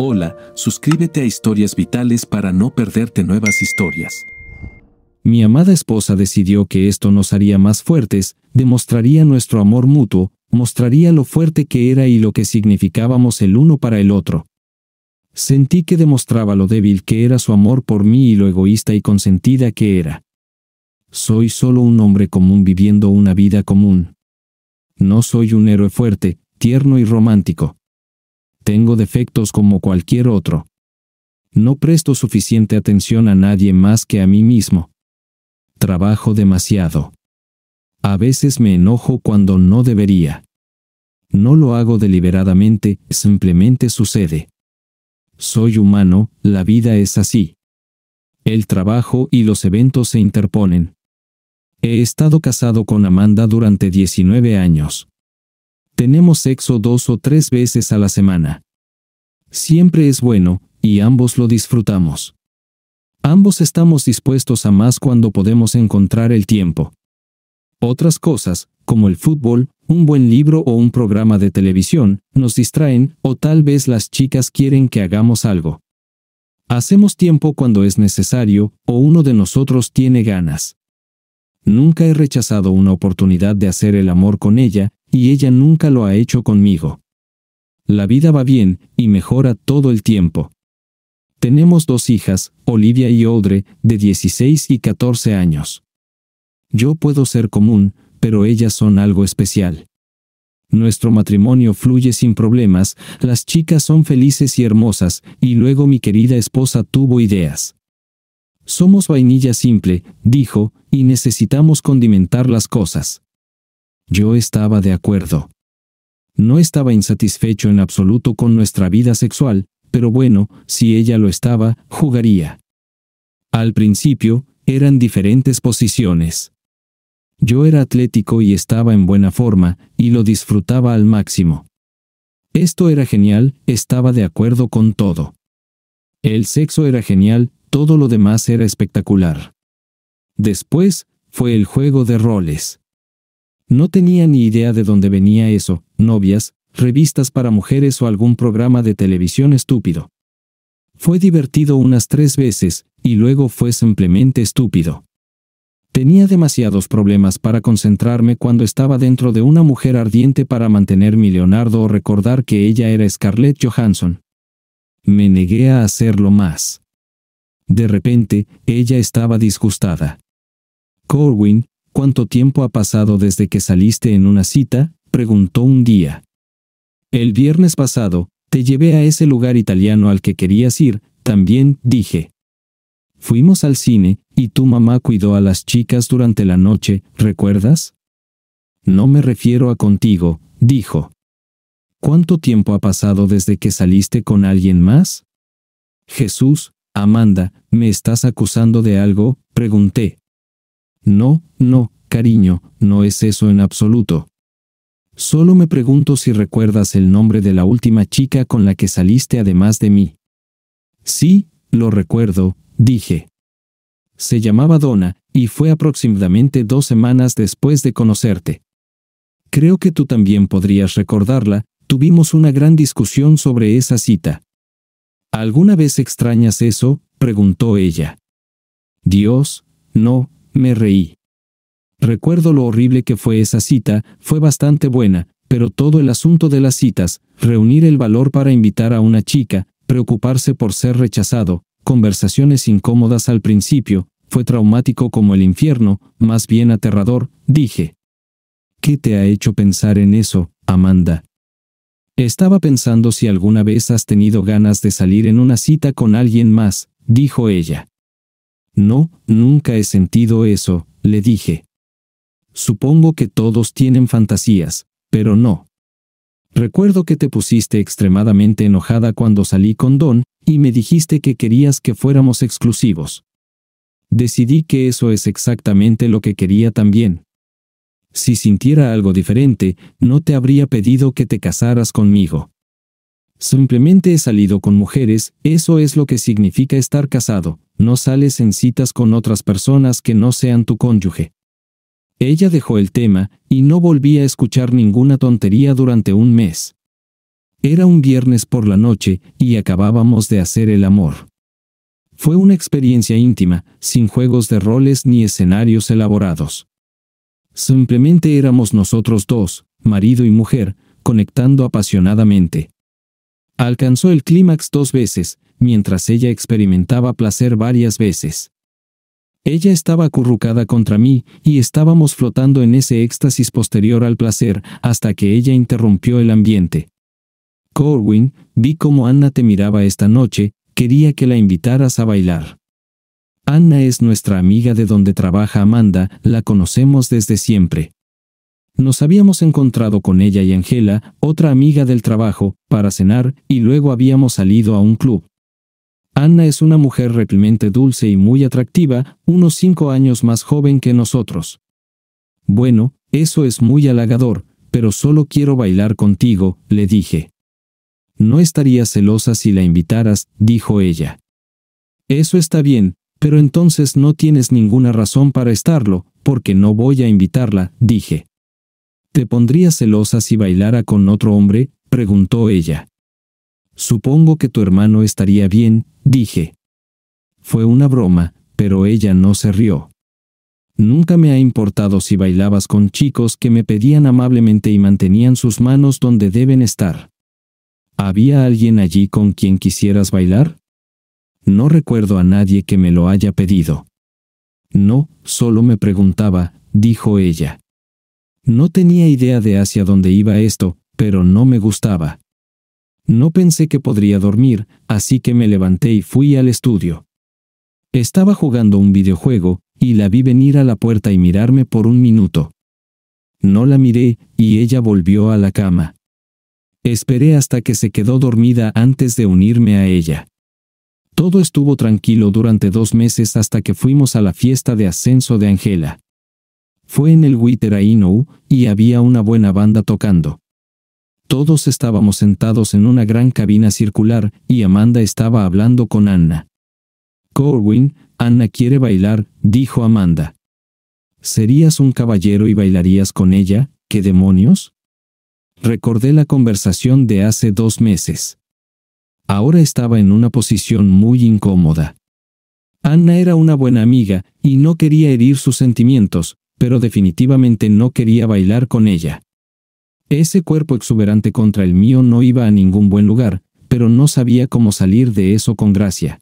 Hola, suscríbete a Historias Vitales para no perderte nuevas historias. Mi amada esposa decidió que esto nos haría más fuertes, demostraría nuestro amor mutuo, mostraría lo fuerte que era y lo que significábamos el uno para el otro. Sentí que demostraba lo débil que era su amor por mí y lo egoísta y consentida que era. Soy solo un hombre común viviendo una vida común. No soy un héroe fuerte, tierno y romántico. Tengo defectos como cualquier otro. No presto suficiente atención a nadie más que a mí mismo. Trabajo demasiado. A veces me enojo cuando no debería. No lo hago deliberadamente, simplemente sucede. Soy humano, la vida es así. El trabajo y los eventos se interponen. He estado casado con Amanda durante 19 años. Tenemos sexo dos o tres veces a la semana. Siempre es bueno, y ambos lo disfrutamos. Ambos estamos dispuestos a más cuando podemos encontrar el tiempo. Otras cosas, como el fútbol, un buen libro o un programa de televisión, nos distraen, o tal vez las chicas quieren que hagamos algo. Hacemos tiempo cuando es necesario, o uno de nosotros tiene ganas. Nunca he rechazado una oportunidad de hacer el amor con ella, y ella nunca lo ha hecho conmigo. La vida va bien y mejora todo el tiempo. Tenemos dos hijas, Olivia y Audrey, de 16 y 14 años. Yo puedo ser común, pero ellas son algo especial. Nuestro matrimonio fluye sin problemas, las chicas son felices y hermosas, y luego mi querida esposa tuvo ideas. Somos vainilla simple, dijo, y necesitamos condimentar las cosas. Yo estaba de acuerdo. No estaba insatisfecho en absoluto con nuestra vida sexual, pero bueno, si ella lo estaba, jugaría. Al principio, eran diferentes posiciones. Yo era atlético y estaba en buena forma, y lo disfrutaba al máximo. Esto era genial, estaba de acuerdo con todo. El sexo era genial, todo lo demás era espectacular. Después, fue el juego de roles. No tenía ni idea de dónde venía eso, novias, revistas para mujeres o algún programa de televisión estúpido. Fue divertido unas tres veces, y luego fue simplemente estúpido. Tenía demasiados problemas para concentrarme cuando estaba dentro de una mujer ardiente para mantener mi Leonardo o recordar que ella era Scarlett Johansson. Me negué a hacerlo más. De repente, ella estaba disgustada. Corwin, ¿Cuánto tiempo ha pasado desde que saliste en una cita? preguntó un día. El viernes pasado, te llevé a ese lugar italiano al que querías ir, también dije. Fuimos al cine, y tu mamá cuidó a las chicas durante la noche, ¿recuerdas? No me refiero a contigo, dijo. ¿Cuánto tiempo ha pasado desde que saliste con alguien más? Jesús, Amanda, ¿me estás acusando de algo? pregunté. No, no, cariño, no es eso en absoluto. Solo me pregunto si recuerdas el nombre de la última chica con la que saliste además de mí. Sí, lo recuerdo, dije. Se llamaba Donna, y fue aproximadamente dos semanas después de conocerte. Creo que tú también podrías recordarla, tuvimos una gran discusión sobre esa cita. ¿Alguna vez extrañas eso? preguntó ella. Dios, no, me reí. Recuerdo lo horrible que fue esa cita, fue bastante buena, pero todo el asunto de las citas, reunir el valor para invitar a una chica, preocuparse por ser rechazado, conversaciones incómodas al principio, fue traumático como el infierno, más bien aterrador, dije. ¿Qué te ha hecho pensar en eso, Amanda? Estaba pensando si alguna vez has tenido ganas de salir en una cita con alguien más, dijo ella. No, nunca he sentido eso, le dije. Supongo que todos tienen fantasías, pero no. Recuerdo que te pusiste extremadamente enojada cuando salí con Don, y me dijiste que querías que fuéramos exclusivos. Decidí que eso es exactamente lo que quería también. Si sintiera algo diferente, no te habría pedido que te casaras conmigo. Simplemente he salido con mujeres, eso es lo que significa estar casado, no sales en citas con otras personas que no sean tu cónyuge. Ella dejó el tema, y no volví a escuchar ninguna tontería durante un mes. Era un viernes por la noche, y acabábamos de hacer el amor. Fue una experiencia íntima, sin juegos de roles ni escenarios elaborados. Simplemente éramos nosotros dos, marido y mujer, conectando apasionadamente. Alcanzó el clímax dos veces, mientras ella experimentaba placer varias veces. Ella estaba acurrucada contra mí, y estábamos flotando en ese éxtasis posterior al placer, hasta que ella interrumpió el ambiente. Corwin, vi cómo Anna te miraba esta noche, quería que la invitaras a bailar. Anna es nuestra amiga de donde trabaja Amanda, la conocemos desde siempre. Nos habíamos encontrado con ella y Angela, otra amiga del trabajo, para cenar, y luego habíamos salido a un club. Anna es una mujer reprimente dulce y muy atractiva, unos cinco años más joven que nosotros. Bueno, eso es muy halagador, pero solo quiero bailar contigo, le dije. No estaría celosa si la invitaras, dijo ella. Eso está bien, pero entonces no tienes ninguna razón para estarlo, porque no voy a invitarla, dije. ¿Te pondría celosa si bailara con otro hombre? preguntó ella. Supongo que tu hermano estaría bien, dije. Fue una broma, pero ella no se rió. Nunca me ha importado si bailabas con chicos que me pedían amablemente y mantenían sus manos donde deben estar. ¿Había alguien allí con quien quisieras bailar? No recuerdo a nadie que me lo haya pedido. No, solo me preguntaba, dijo ella. No tenía idea de hacia dónde iba esto, pero no me gustaba. No pensé que podría dormir, así que me levanté y fui al estudio. Estaba jugando un videojuego, y la vi venir a la puerta y mirarme por un minuto. No la miré, y ella volvió a la cama. Esperé hasta que se quedó dormida antes de unirme a ella. Todo estuvo tranquilo durante dos meses hasta que fuimos a la fiesta de ascenso de Angela. Fue en el Ainou, y había una buena banda tocando. Todos estábamos sentados en una gran cabina circular, y Amanda estaba hablando con Anna. Corwin, Anna quiere bailar, dijo Amanda. ¿Serías un caballero y bailarías con ella? ¿Qué demonios? Recordé la conversación de hace dos meses. Ahora estaba en una posición muy incómoda. Anna era una buena amiga, y no quería herir sus sentimientos, pero definitivamente no quería bailar con ella. Ese cuerpo exuberante contra el mío no iba a ningún buen lugar, pero no sabía cómo salir de eso con gracia.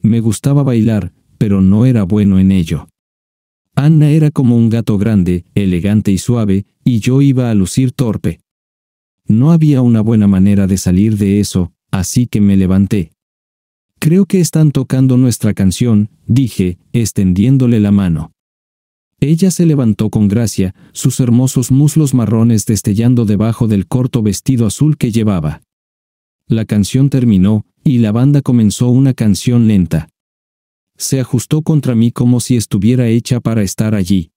Me gustaba bailar, pero no era bueno en ello. Anna era como un gato grande, elegante y suave, y yo iba a lucir torpe. No había una buena manera de salir de eso, así que me levanté. Creo que están tocando nuestra canción, dije, extendiéndole la mano. Ella se levantó con gracia, sus hermosos muslos marrones destellando debajo del corto vestido azul que llevaba. La canción terminó, y la banda comenzó una canción lenta. Se ajustó contra mí como si estuviera hecha para estar allí.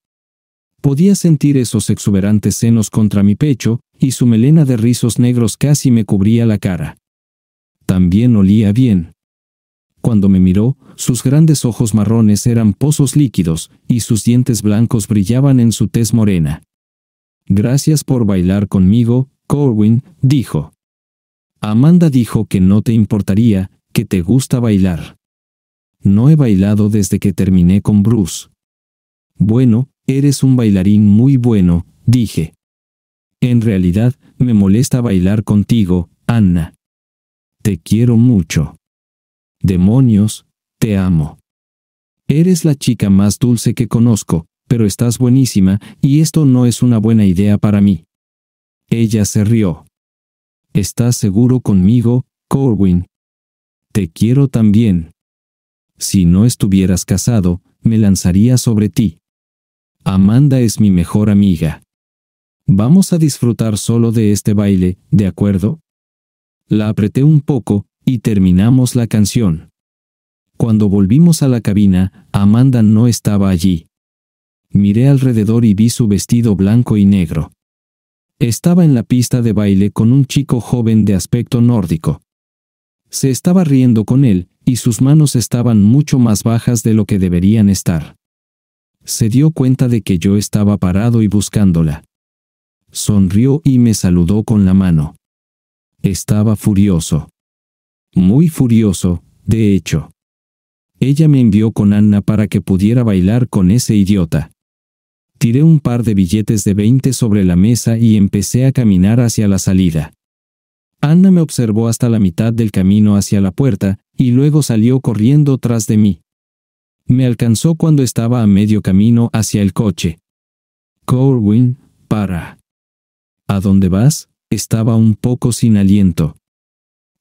Podía sentir esos exuberantes senos contra mi pecho, y su melena de rizos negros casi me cubría la cara. También olía bien. Cuando me miró, sus grandes ojos marrones eran pozos líquidos, y sus dientes blancos brillaban en su tez morena. Gracias por bailar conmigo, Corwin, dijo. Amanda dijo que no te importaría, que te gusta bailar. No he bailado desde que terminé con Bruce. Bueno, eres un bailarín muy bueno, dije. En realidad, me molesta bailar contigo, Anna. Te quiero mucho. Demonios, te amo. Eres la chica más dulce que conozco, pero estás buenísima, y esto no es una buena idea para mí. Ella se rió. Estás seguro conmigo, Corwin. Te quiero también. Si no estuvieras casado, me lanzaría sobre ti. Amanda es mi mejor amiga. Vamos a disfrutar solo de este baile, ¿de acuerdo? La apreté un poco, y terminamos la canción. Cuando volvimos a la cabina, Amanda no estaba allí. Miré alrededor y vi su vestido blanco y negro. Estaba en la pista de baile con un chico joven de aspecto nórdico. Se estaba riendo con él, y sus manos estaban mucho más bajas de lo que deberían estar. Se dio cuenta de que yo estaba parado y buscándola. Sonrió y me saludó con la mano. Estaba furioso muy furioso, de hecho. Ella me envió con Anna para que pudiera bailar con ese idiota. Tiré un par de billetes de 20 sobre la mesa y empecé a caminar hacia la salida. Anna me observó hasta la mitad del camino hacia la puerta, y luego salió corriendo tras de mí. Me alcanzó cuando estaba a medio camino hacia el coche. Corwin, para. ¿A dónde vas? Estaba un poco sin aliento.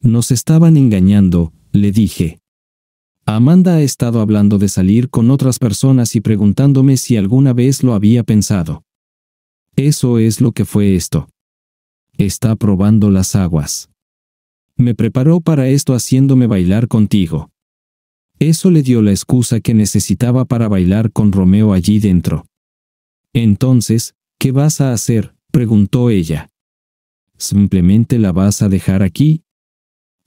Nos estaban engañando, le dije. Amanda ha estado hablando de salir con otras personas y preguntándome si alguna vez lo había pensado. Eso es lo que fue esto. Está probando las aguas. Me preparó para esto haciéndome bailar contigo. Eso le dio la excusa que necesitaba para bailar con Romeo allí dentro. Entonces, ¿qué vas a hacer? preguntó ella. Simplemente la vas a dejar aquí,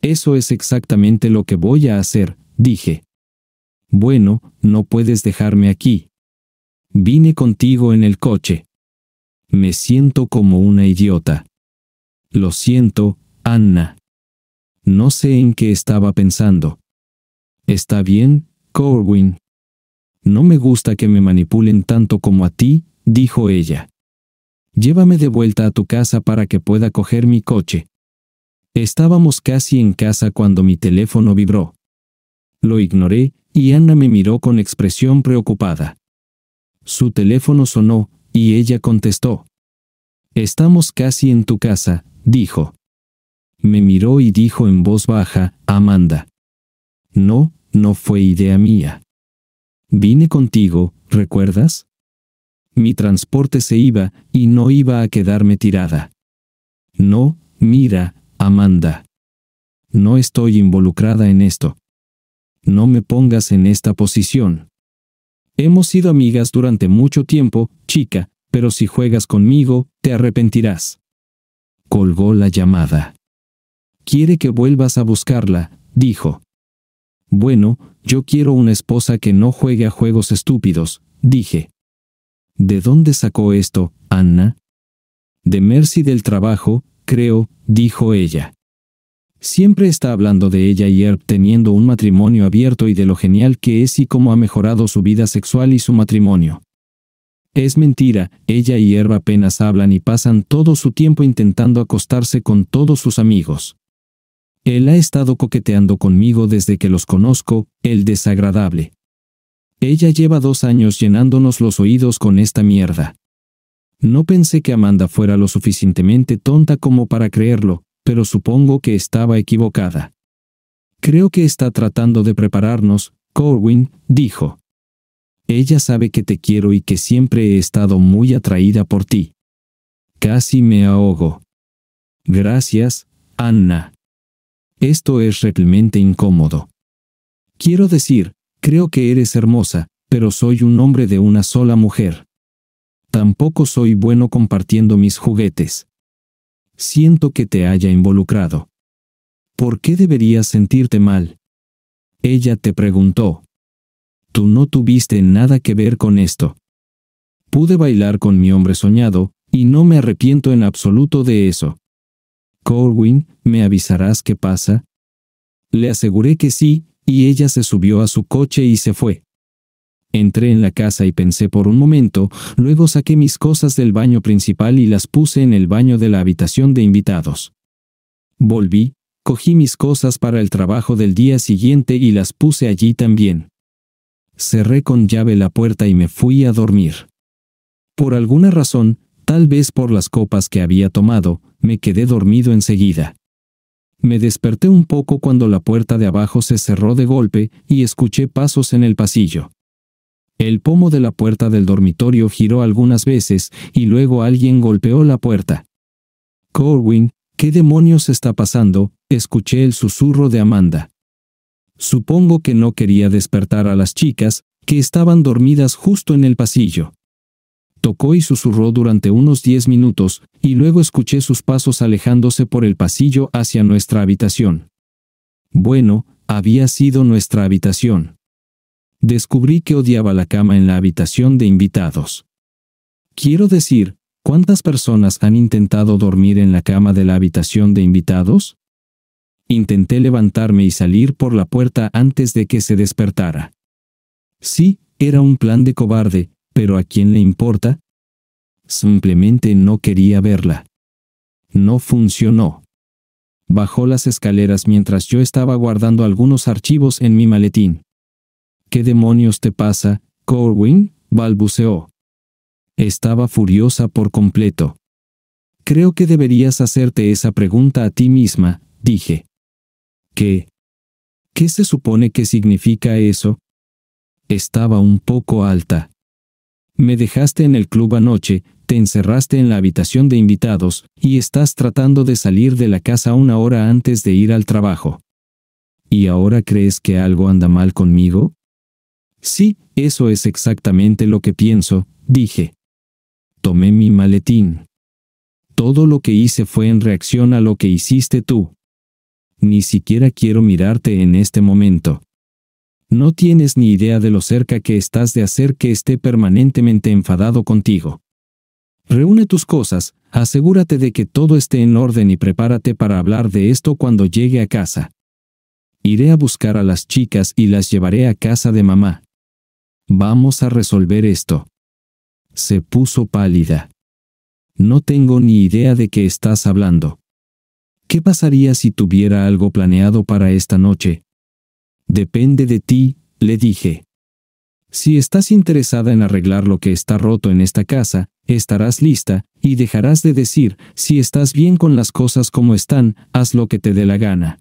eso es exactamente lo que voy a hacer, dije. Bueno, no puedes dejarme aquí. Vine contigo en el coche. Me siento como una idiota. Lo siento, Anna. No sé en qué estaba pensando. Está bien, Corwin. No me gusta que me manipulen tanto como a ti, dijo ella. Llévame de vuelta a tu casa para que pueda coger mi coche. Estábamos casi en casa cuando mi teléfono vibró. Lo ignoré, y Ana me miró con expresión preocupada. Su teléfono sonó, y ella contestó. Estamos casi en tu casa, dijo. Me miró y dijo en voz baja, Amanda. No, no fue idea mía. Vine contigo, ¿recuerdas? Mi transporte se iba, y no iba a quedarme tirada. No, mira, Amanda. No estoy involucrada en esto. No me pongas en esta posición. Hemos sido amigas durante mucho tiempo, chica, pero si juegas conmigo, te arrepentirás. Colgó la llamada. Quiere que vuelvas a buscarla, dijo. Bueno, yo quiero una esposa que no juegue a juegos estúpidos, dije. ¿De dónde sacó esto, Anna? De Mercy del trabajo, creo, dijo ella. Siempre está hablando de ella y Herb teniendo un matrimonio abierto y de lo genial que es y cómo ha mejorado su vida sexual y su matrimonio. Es mentira, ella y Herb apenas hablan y pasan todo su tiempo intentando acostarse con todos sus amigos. Él ha estado coqueteando conmigo desde que los conozco, el desagradable. Ella lleva dos años llenándonos los oídos con esta mierda. No pensé que Amanda fuera lo suficientemente tonta como para creerlo, pero supongo que estaba equivocada. Creo que está tratando de prepararnos, Corwin, dijo. Ella sabe que te quiero y que siempre he estado muy atraída por ti. Casi me ahogo. Gracias, Anna. Esto es realmente incómodo. Quiero decir, creo que eres hermosa, pero soy un hombre de una sola mujer. Tampoco soy bueno compartiendo mis juguetes. Siento que te haya involucrado. ¿Por qué deberías sentirte mal? Ella te preguntó. Tú no tuviste nada que ver con esto. Pude bailar con mi hombre soñado, y no me arrepiento en absoluto de eso. Corwin, ¿me avisarás qué pasa? Le aseguré que sí, y ella se subió a su coche y se fue. Entré en la casa y pensé por un momento, luego saqué mis cosas del baño principal y las puse en el baño de la habitación de invitados. Volví, cogí mis cosas para el trabajo del día siguiente y las puse allí también. Cerré con llave la puerta y me fui a dormir. Por alguna razón, tal vez por las copas que había tomado, me quedé dormido enseguida. Me desperté un poco cuando la puerta de abajo se cerró de golpe y escuché pasos en el pasillo. El pomo de la puerta del dormitorio giró algunas veces y luego alguien golpeó la puerta. Corwin, ¿qué demonios está pasando? Escuché el susurro de Amanda. Supongo que no quería despertar a las chicas, que estaban dormidas justo en el pasillo. Tocó y susurró durante unos diez minutos, y luego escuché sus pasos alejándose por el pasillo hacia nuestra habitación. Bueno, había sido nuestra habitación descubrí que odiaba la cama en la habitación de invitados. Quiero decir, ¿cuántas personas han intentado dormir en la cama de la habitación de invitados? Intenté levantarme y salir por la puerta antes de que se despertara. Sí, era un plan de cobarde, pero ¿a quién le importa? Simplemente no quería verla. No funcionó. Bajó las escaleras mientras yo estaba guardando algunos archivos en mi maletín. ¿Qué demonios te pasa, Corwin? balbuceó. Estaba furiosa por completo. Creo que deberías hacerte esa pregunta a ti misma, dije. ¿Qué? ¿Qué se supone que significa eso? Estaba un poco alta. Me dejaste en el club anoche, te encerraste en la habitación de invitados, y estás tratando de salir de la casa una hora antes de ir al trabajo. ¿Y ahora crees que algo anda mal conmigo? Sí, eso es exactamente lo que pienso, dije. Tomé mi maletín. Todo lo que hice fue en reacción a lo que hiciste tú. Ni siquiera quiero mirarte en este momento. No tienes ni idea de lo cerca que estás de hacer que esté permanentemente enfadado contigo. Reúne tus cosas, asegúrate de que todo esté en orden y prepárate para hablar de esto cuando llegue a casa. Iré a buscar a las chicas y las llevaré a casa de mamá. Vamos a resolver esto. Se puso pálida. No tengo ni idea de qué estás hablando. ¿Qué pasaría si tuviera algo planeado para esta noche? Depende de ti, le dije. Si estás interesada en arreglar lo que está roto en esta casa, estarás lista, y dejarás de decir, si estás bien con las cosas como están, haz lo que te dé la gana.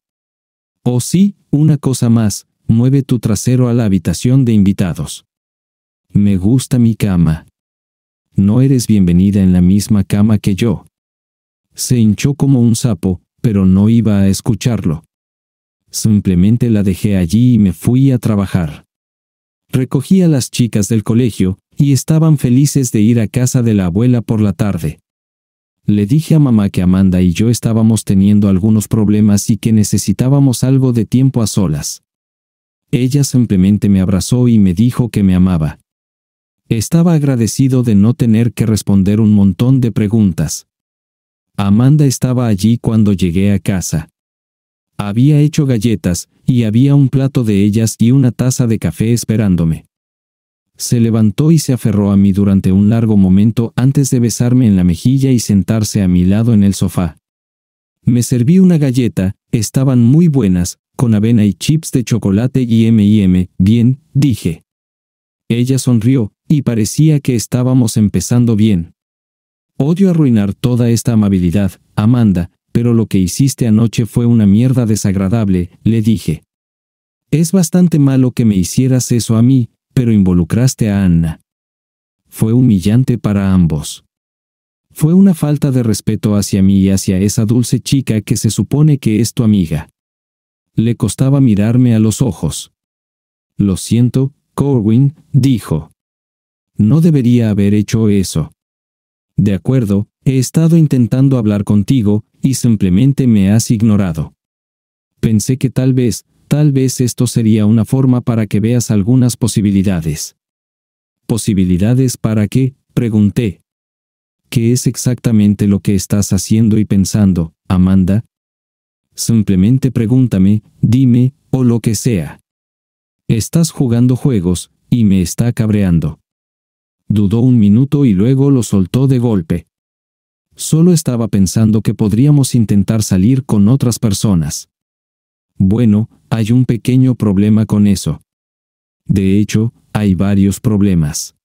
O sí, una cosa más, mueve tu trasero a la habitación de invitados. Me gusta mi cama. No eres bienvenida en la misma cama que yo. Se hinchó como un sapo, pero no iba a escucharlo. Simplemente la dejé allí y me fui a trabajar. Recogí a las chicas del colegio, y estaban felices de ir a casa de la abuela por la tarde. Le dije a mamá que Amanda y yo estábamos teniendo algunos problemas y que necesitábamos algo de tiempo a solas. Ella simplemente me abrazó y me dijo que me amaba. Estaba agradecido de no tener que responder un montón de preguntas. Amanda estaba allí cuando llegué a casa. Había hecho galletas, y había un plato de ellas y una taza de café esperándome. Se levantó y se aferró a mí durante un largo momento antes de besarme en la mejilla y sentarse a mi lado en el sofá. Me serví una galleta, estaban muy buenas, con avena y chips de chocolate y MM, bien, dije. Ella sonrió, y parecía que estábamos empezando bien. Odio arruinar toda esta amabilidad, Amanda, pero lo que hiciste anoche fue una mierda desagradable, le dije. Es bastante malo que me hicieras eso a mí, pero involucraste a Anna. Fue humillante para ambos. Fue una falta de respeto hacia mí y hacia esa dulce chica que se supone que es tu amiga. Le costaba mirarme a los ojos. Lo siento, Corwin, dijo no debería haber hecho eso. De acuerdo, he estado intentando hablar contigo, y simplemente me has ignorado. Pensé que tal vez, tal vez esto sería una forma para que veas algunas posibilidades. ¿Posibilidades para qué? pregunté. ¿Qué es exactamente lo que estás haciendo y pensando, Amanda? Simplemente pregúntame, dime, o lo que sea. Estás jugando juegos, y me está cabreando. Dudó un minuto y luego lo soltó de golpe. Solo estaba pensando que podríamos intentar salir con otras personas. Bueno, hay un pequeño problema con eso. De hecho, hay varios problemas.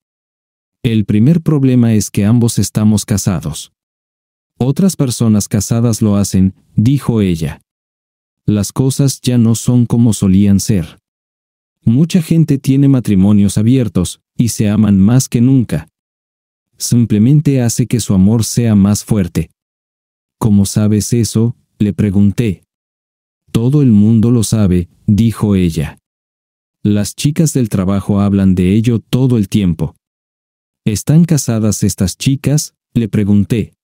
El primer problema es que ambos estamos casados. Otras personas casadas lo hacen, dijo ella. Las cosas ya no son como solían ser. Mucha gente tiene matrimonios abiertos, y se aman más que nunca. Simplemente hace que su amor sea más fuerte. ¿Cómo sabes eso? le pregunté. Todo el mundo lo sabe, dijo ella. Las chicas del trabajo hablan de ello todo el tiempo. ¿Están casadas estas chicas? le pregunté.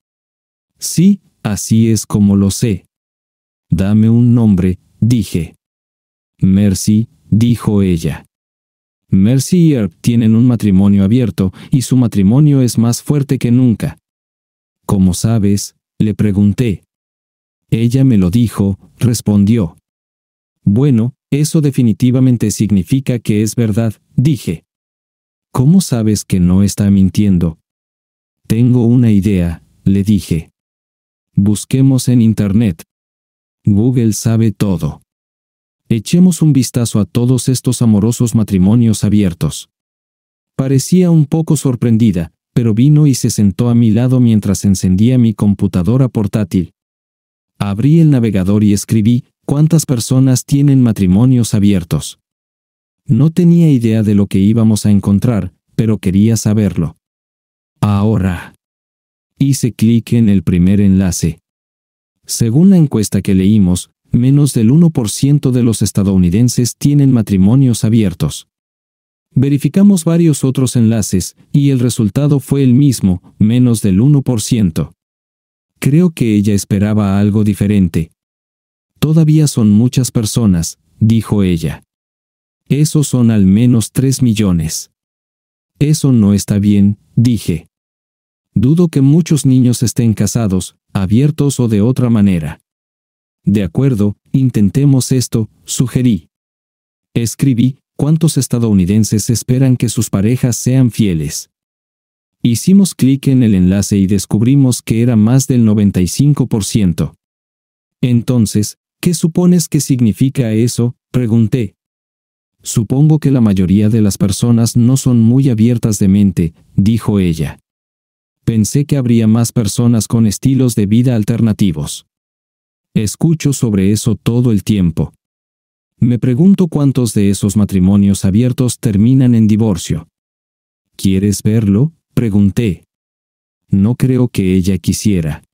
Sí, así es como lo sé. Dame un nombre, dije. Mercy, dijo ella. Mercy y Herb tienen un matrimonio abierto y su matrimonio es más fuerte que nunca. ¿Cómo sabes? le pregunté. Ella me lo dijo, respondió. Bueno, eso definitivamente significa que es verdad, dije. ¿Cómo sabes que no está mintiendo? Tengo una idea, le dije. Busquemos en Internet. Google sabe todo. Echemos un vistazo a todos estos amorosos matrimonios abiertos. Parecía un poco sorprendida, pero vino y se sentó a mi lado mientras encendía mi computadora portátil. Abrí el navegador y escribí, ¿cuántas personas tienen matrimonios abiertos? No tenía idea de lo que íbamos a encontrar, pero quería saberlo. Ahora. Hice clic en el primer enlace. Según la encuesta que leímos, menos del 1% de los estadounidenses tienen matrimonios abiertos. Verificamos varios otros enlaces, y el resultado fue el mismo, menos del 1%. Creo que ella esperaba algo diferente. Todavía son muchas personas, dijo ella. Esos son al menos 3 millones. Eso no está bien, dije. Dudo que muchos niños estén casados, abiertos o de otra manera. De acuerdo, intentemos esto, sugerí. Escribí, ¿cuántos estadounidenses esperan que sus parejas sean fieles? Hicimos clic en el enlace y descubrimos que era más del 95%. Entonces, ¿qué supones que significa eso? pregunté. Supongo que la mayoría de las personas no son muy abiertas de mente, dijo ella. Pensé que habría más personas con estilos de vida alternativos. Escucho sobre eso todo el tiempo. Me pregunto cuántos de esos matrimonios abiertos terminan en divorcio. ¿Quieres verlo? Pregunté. No creo que ella quisiera.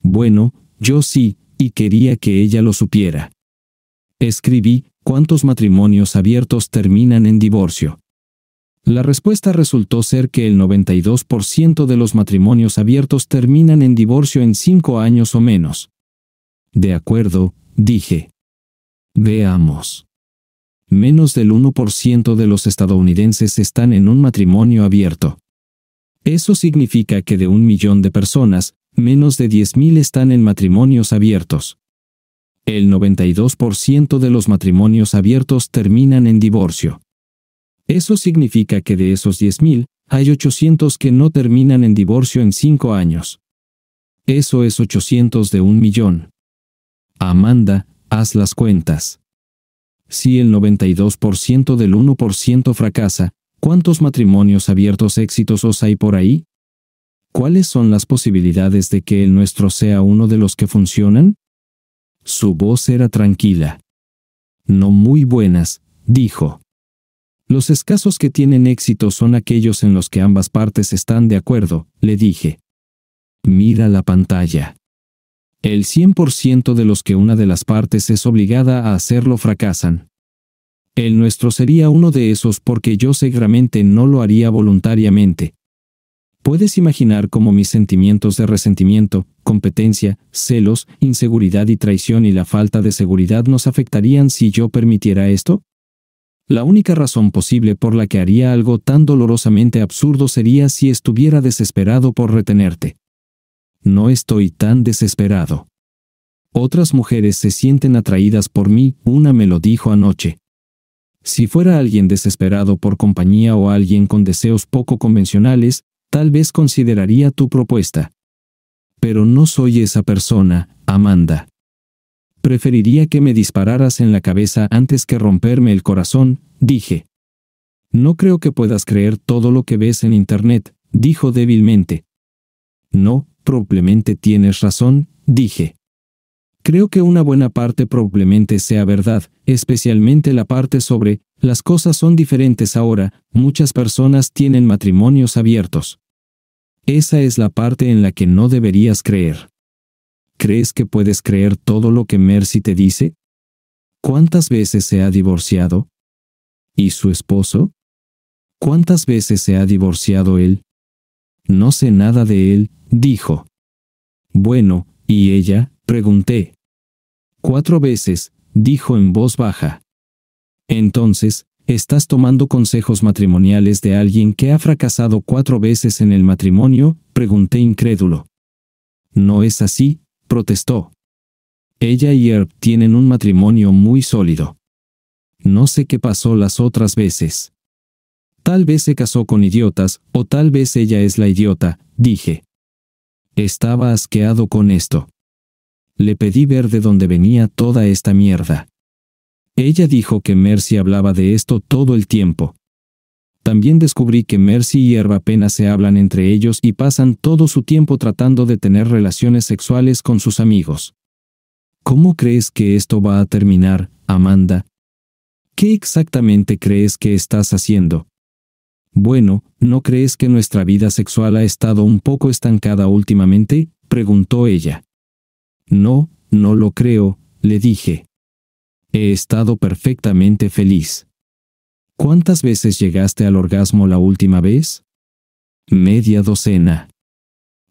Bueno, yo sí, y quería que ella lo supiera. Escribí, ¿cuántos matrimonios abiertos terminan en divorcio? La respuesta resultó ser que el 92% de los matrimonios abiertos terminan en divorcio en cinco años o menos. De acuerdo, dije. Veamos. Menos del 1% de los estadounidenses están en un matrimonio abierto. Eso significa que de un millón de personas, menos de 10.000 están en matrimonios abiertos. El 92% de los matrimonios abiertos terminan en divorcio. Eso significa que de esos 10.000, hay 800 que no terminan en divorcio en 5 años. Eso es 800 de un millón. Amanda, haz las cuentas. Si el 92% del 1% fracasa, ¿cuántos matrimonios abiertos exitosos hay por ahí? ¿Cuáles son las posibilidades de que el nuestro sea uno de los que funcionan? Su voz era tranquila. No muy buenas, dijo. Los escasos que tienen éxito son aquellos en los que ambas partes están de acuerdo, le dije. Mira la pantalla. El 100% de los que una de las partes es obligada a hacerlo fracasan. El nuestro sería uno de esos porque yo seguramente no lo haría voluntariamente. Puedes imaginar cómo mis sentimientos de resentimiento, competencia, celos, inseguridad y traición y la falta de seguridad nos afectarían si yo permitiera esto? La única razón posible por la que haría algo tan dolorosamente absurdo sería si estuviera desesperado por retenerte no estoy tan desesperado. Otras mujeres se sienten atraídas por mí, una me lo dijo anoche. Si fuera alguien desesperado por compañía o alguien con deseos poco convencionales, tal vez consideraría tu propuesta. Pero no soy esa persona, Amanda. Preferiría que me dispararas en la cabeza antes que romperme el corazón, dije. No creo que puedas creer todo lo que ves en Internet, dijo débilmente. No, probablemente tienes razón, dije. Creo que una buena parte probablemente sea verdad, especialmente la parte sobre, las cosas son diferentes ahora, muchas personas tienen matrimonios abiertos. Esa es la parte en la que no deberías creer. ¿Crees que puedes creer todo lo que Mercy te dice? ¿Cuántas veces se ha divorciado? ¿Y su esposo? ¿Cuántas veces se ha divorciado él? No sé nada de él, dijo. Bueno, ¿y ella? pregunté. Cuatro veces, dijo en voz baja. Entonces, ¿estás tomando consejos matrimoniales de alguien que ha fracasado cuatro veces en el matrimonio? pregunté incrédulo. No es así, protestó. Ella y Herb tienen un matrimonio muy sólido. No sé qué pasó las otras veces. Tal vez se casó con idiotas, o tal vez ella es la idiota, dije. Estaba asqueado con esto. Le pedí ver de dónde venía toda esta mierda. Ella dijo que Mercy hablaba de esto todo el tiempo. También descubrí que Mercy y Herb apenas se hablan entre ellos y pasan todo su tiempo tratando de tener relaciones sexuales con sus amigos. ¿Cómo crees que esto va a terminar, Amanda? ¿Qué exactamente crees que estás haciendo? Bueno, ¿no crees que nuestra vida sexual ha estado un poco estancada últimamente? preguntó ella. No, no lo creo, le dije. He estado perfectamente feliz. ¿Cuántas veces llegaste al orgasmo la última vez? Media docena.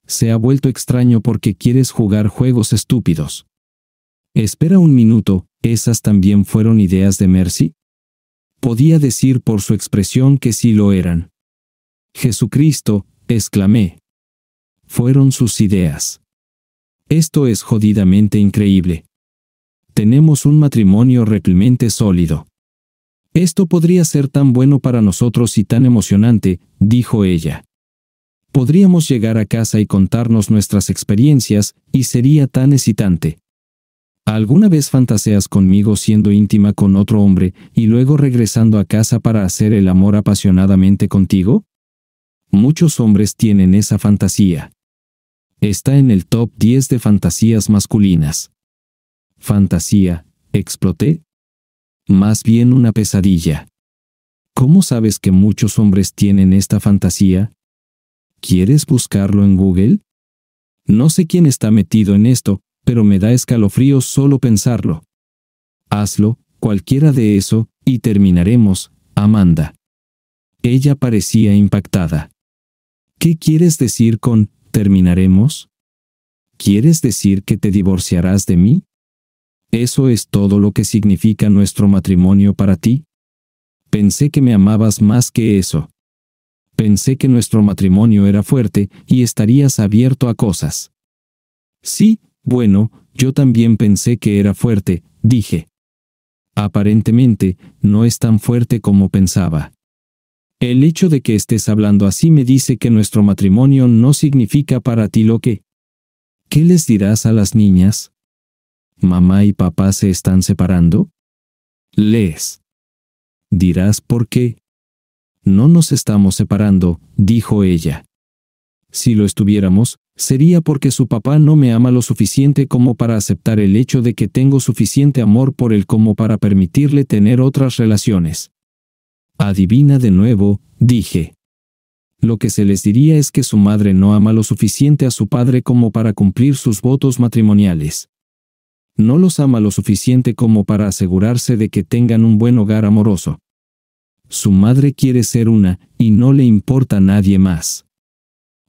Se ha vuelto extraño porque quieres jugar juegos estúpidos. Espera un minuto, ¿esas también fueron ideas de Mercy? podía decir por su expresión que sí lo eran. Jesucristo, exclamé. Fueron sus ideas. Esto es jodidamente increíble. Tenemos un matrimonio replemente sólido. Esto podría ser tan bueno para nosotros y tan emocionante, dijo ella. Podríamos llegar a casa y contarnos nuestras experiencias, y sería tan excitante. ¿Alguna vez fantaseas conmigo siendo íntima con otro hombre y luego regresando a casa para hacer el amor apasionadamente contigo? Muchos hombres tienen esa fantasía. Está en el top 10 de fantasías masculinas. Fantasía, exploté. Más bien una pesadilla. ¿Cómo sabes que muchos hombres tienen esta fantasía? ¿Quieres buscarlo en Google? No sé quién está metido en esto, pero me da escalofrío solo pensarlo. Hazlo, cualquiera de eso, y terminaremos, Amanda. Ella parecía impactada. ¿Qué quieres decir con terminaremos? ¿Quieres decir que te divorciarás de mí? ¿Eso es todo lo que significa nuestro matrimonio para ti? Pensé que me amabas más que eso. Pensé que nuestro matrimonio era fuerte y estarías abierto a cosas. Sí, bueno, yo también pensé que era fuerte, dije. Aparentemente, no es tan fuerte como pensaba. El hecho de que estés hablando así me dice que nuestro matrimonio no significa para ti lo que... ¿Qué les dirás a las niñas? ¿Mamá y papá se están separando? Les. Dirás por qué. No nos estamos separando, dijo ella. Si lo estuviéramos, sería porque su papá no me ama lo suficiente como para aceptar el hecho de que tengo suficiente amor por él como para permitirle tener otras relaciones. Adivina de nuevo, dije. Lo que se les diría es que su madre no ama lo suficiente a su padre como para cumplir sus votos matrimoniales. No los ama lo suficiente como para asegurarse de que tengan un buen hogar amoroso. Su madre quiere ser una, y no le importa a nadie más.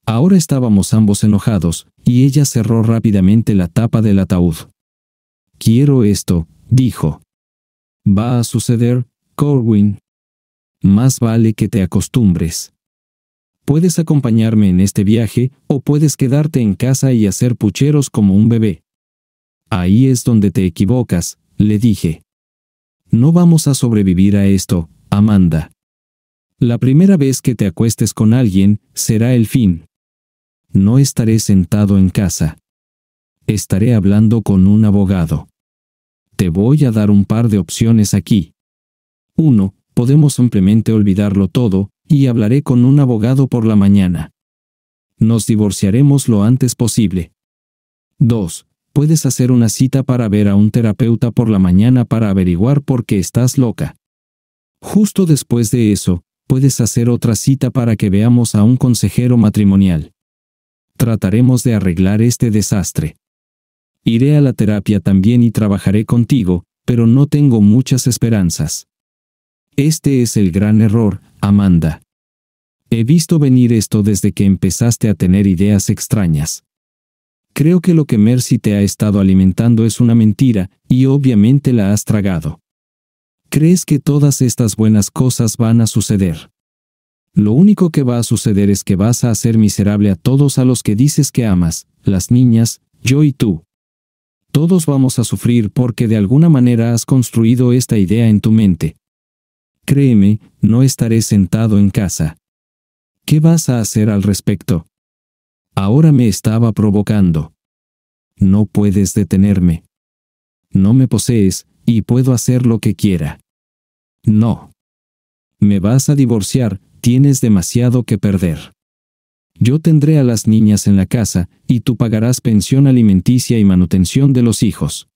Ahora estábamos ambos enojados, y ella cerró rápidamente la tapa del ataúd. Quiero esto, dijo. Va a suceder, Corwin. Más vale que te acostumbres. Puedes acompañarme en este viaje, o puedes quedarte en casa y hacer pucheros como un bebé. Ahí es donde te equivocas, le dije. No vamos a sobrevivir a esto, Amanda. La primera vez que te acuestes con alguien, será el fin no estaré sentado en casa. Estaré hablando con un abogado. Te voy a dar un par de opciones aquí. 1. Podemos simplemente olvidarlo todo, y hablaré con un abogado por la mañana. Nos divorciaremos lo antes posible. 2. Puedes hacer una cita para ver a un terapeuta por la mañana para averiguar por qué estás loca. Justo después de eso, puedes hacer otra cita para que veamos a un consejero matrimonial. Trataremos de arreglar este desastre. Iré a la terapia también y trabajaré contigo, pero no tengo muchas esperanzas. Este es el gran error, Amanda. He visto venir esto desde que empezaste a tener ideas extrañas. Creo que lo que Mercy te ha estado alimentando es una mentira, y obviamente la has tragado. Crees que todas estas buenas cosas van a suceder. Lo único que va a suceder es que vas a hacer miserable a todos a los que dices que amas, las niñas, yo y tú. Todos vamos a sufrir porque de alguna manera has construido esta idea en tu mente. Créeme, no estaré sentado en casa. ¿Qué vas a hacer al respecto? Ahora me estaba provocando. No puedes detenerme. No me posees, y puedo hacer lo que quiera. No. Me vas a divorciar, Tienes demasiado que perder. Yo tendré a las niñas en la casa, y tú pagarás pensión alimenticia y manutención de los hijos.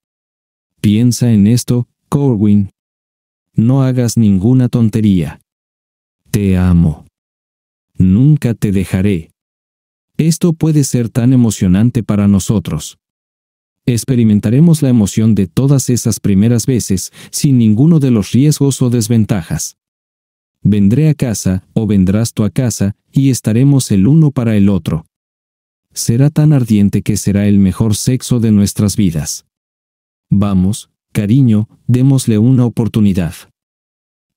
Piensa en esto, Corwin. No hagas ninguna tontería. Te amo. Nunca te dejaré. Esto puede ser tan emocionante para nosotros. Experimentaremos la emoción de todas esas primeras veces, sin ninguno de los riesgos o desventajas vendré a casa, o vendrás tú a casa, y estaremos el uno para el otro. Será tan ardiente que será el mejor sexo de nuestras vidas. Vamos, cariño, démosle una oportunidad.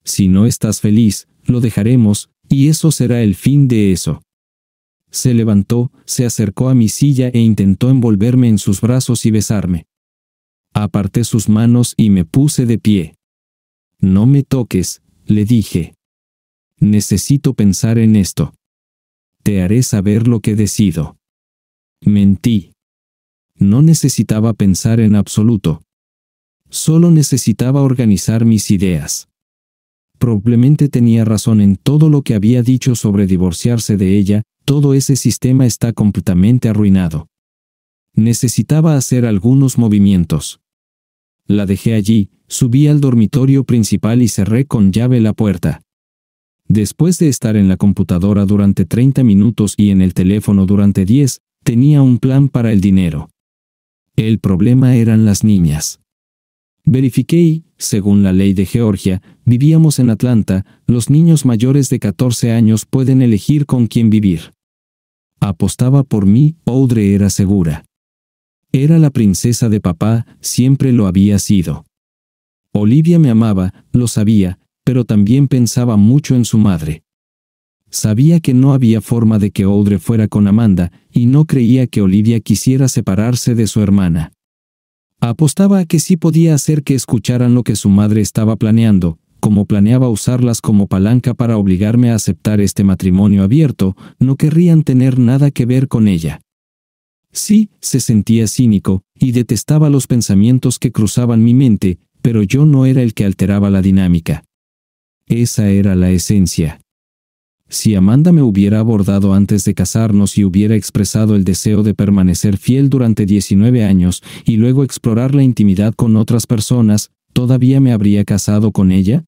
Si no estás feliz, lo dejaremos, y eso será el fin de eso. Se levantó, se acercó a mi silla e intentó envolverme en sus brazos y besarme. Aparté sus manos y me puse de pie. No me toques, le dije. Necesito pensar en esto. Te haré saber lo que decido. Mentí. No necesitaba pensar en absoluto. Solo necesitaba organizar mis ideas. Probablemente tenía razón en todo lo que había dicho sobre divorciarse de ella, todo ese sistema está completamente arruinado. Necesitaba hacer algunos movimientos. La dejé allí, subí al dormitorio principal y cerré con llave la puerta. Después de estar en la computadora durante 30 minutos y en el teléfono durante 10, tenía un plan para el dinero. El problema eran las niñas. Verifiqué y, según la ley de Georgia, vivíamos en Atlanta, los niños mayores de 14 años pueden elegir con quién vivir. Apostaba por mí, Audrey era segura. Era la princesa de papá, siempre lo había sido. Olivia me amaba, lo sabía, pero también pensaba mucho en su madre. Sabía que no había forma de que Audrey fuera con Amanda, y no creía que Olivia quisiera separarse de su hermana. Apostaba a que sí podía hacer que escucharan lo que su madre estaba planeando, como planeaba usarlas como palanca para obligarme a aceptar este matrimonio abierto, no querrían tener nada que ver con ella. Sí, se sentía cínico, y detestaba los pensamientos que cruzaban mi mente, pero yo no era el que alteraba la dinámica. Esa era la esencia. Si Amanda me hubiera abordado antes de casarnos y hubiera expresado el deseo de permanecer fiel durante 19 años y luego explorar la intimidad con otras personas, ¿todavía me habría casado con ella?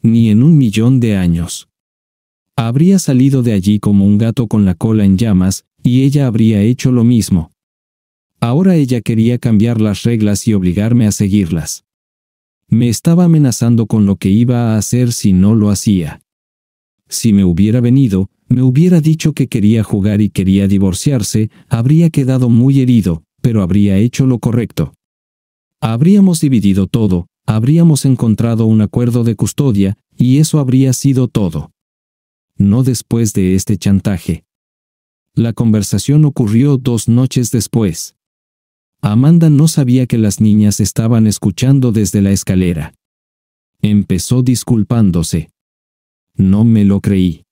Ni en un millón de años. Habría salido de allí como un gato con la cola en llamas, y ella habría hecho lo mismo. Ahora ella quería cambiar las reglas y obligarme a seguirlas. Me estaba amenazando con lo que iba a hacer si no lo hacía. Si me hubiera venido, me hubiera dicho que quería jugar y quería divorciarse, habría quedado muy herido, pero habría hecho lo correcto. Habríamos dividido todo, habríamos encontrado un acuerdo de custodia, y eso habría sido todo. No después de este chantaje. La conversación ocurrió dos noches después. Amanda no sabía que las niñas estaban escuchando desde la escalera. Empezó disculpándose. No me lo creí.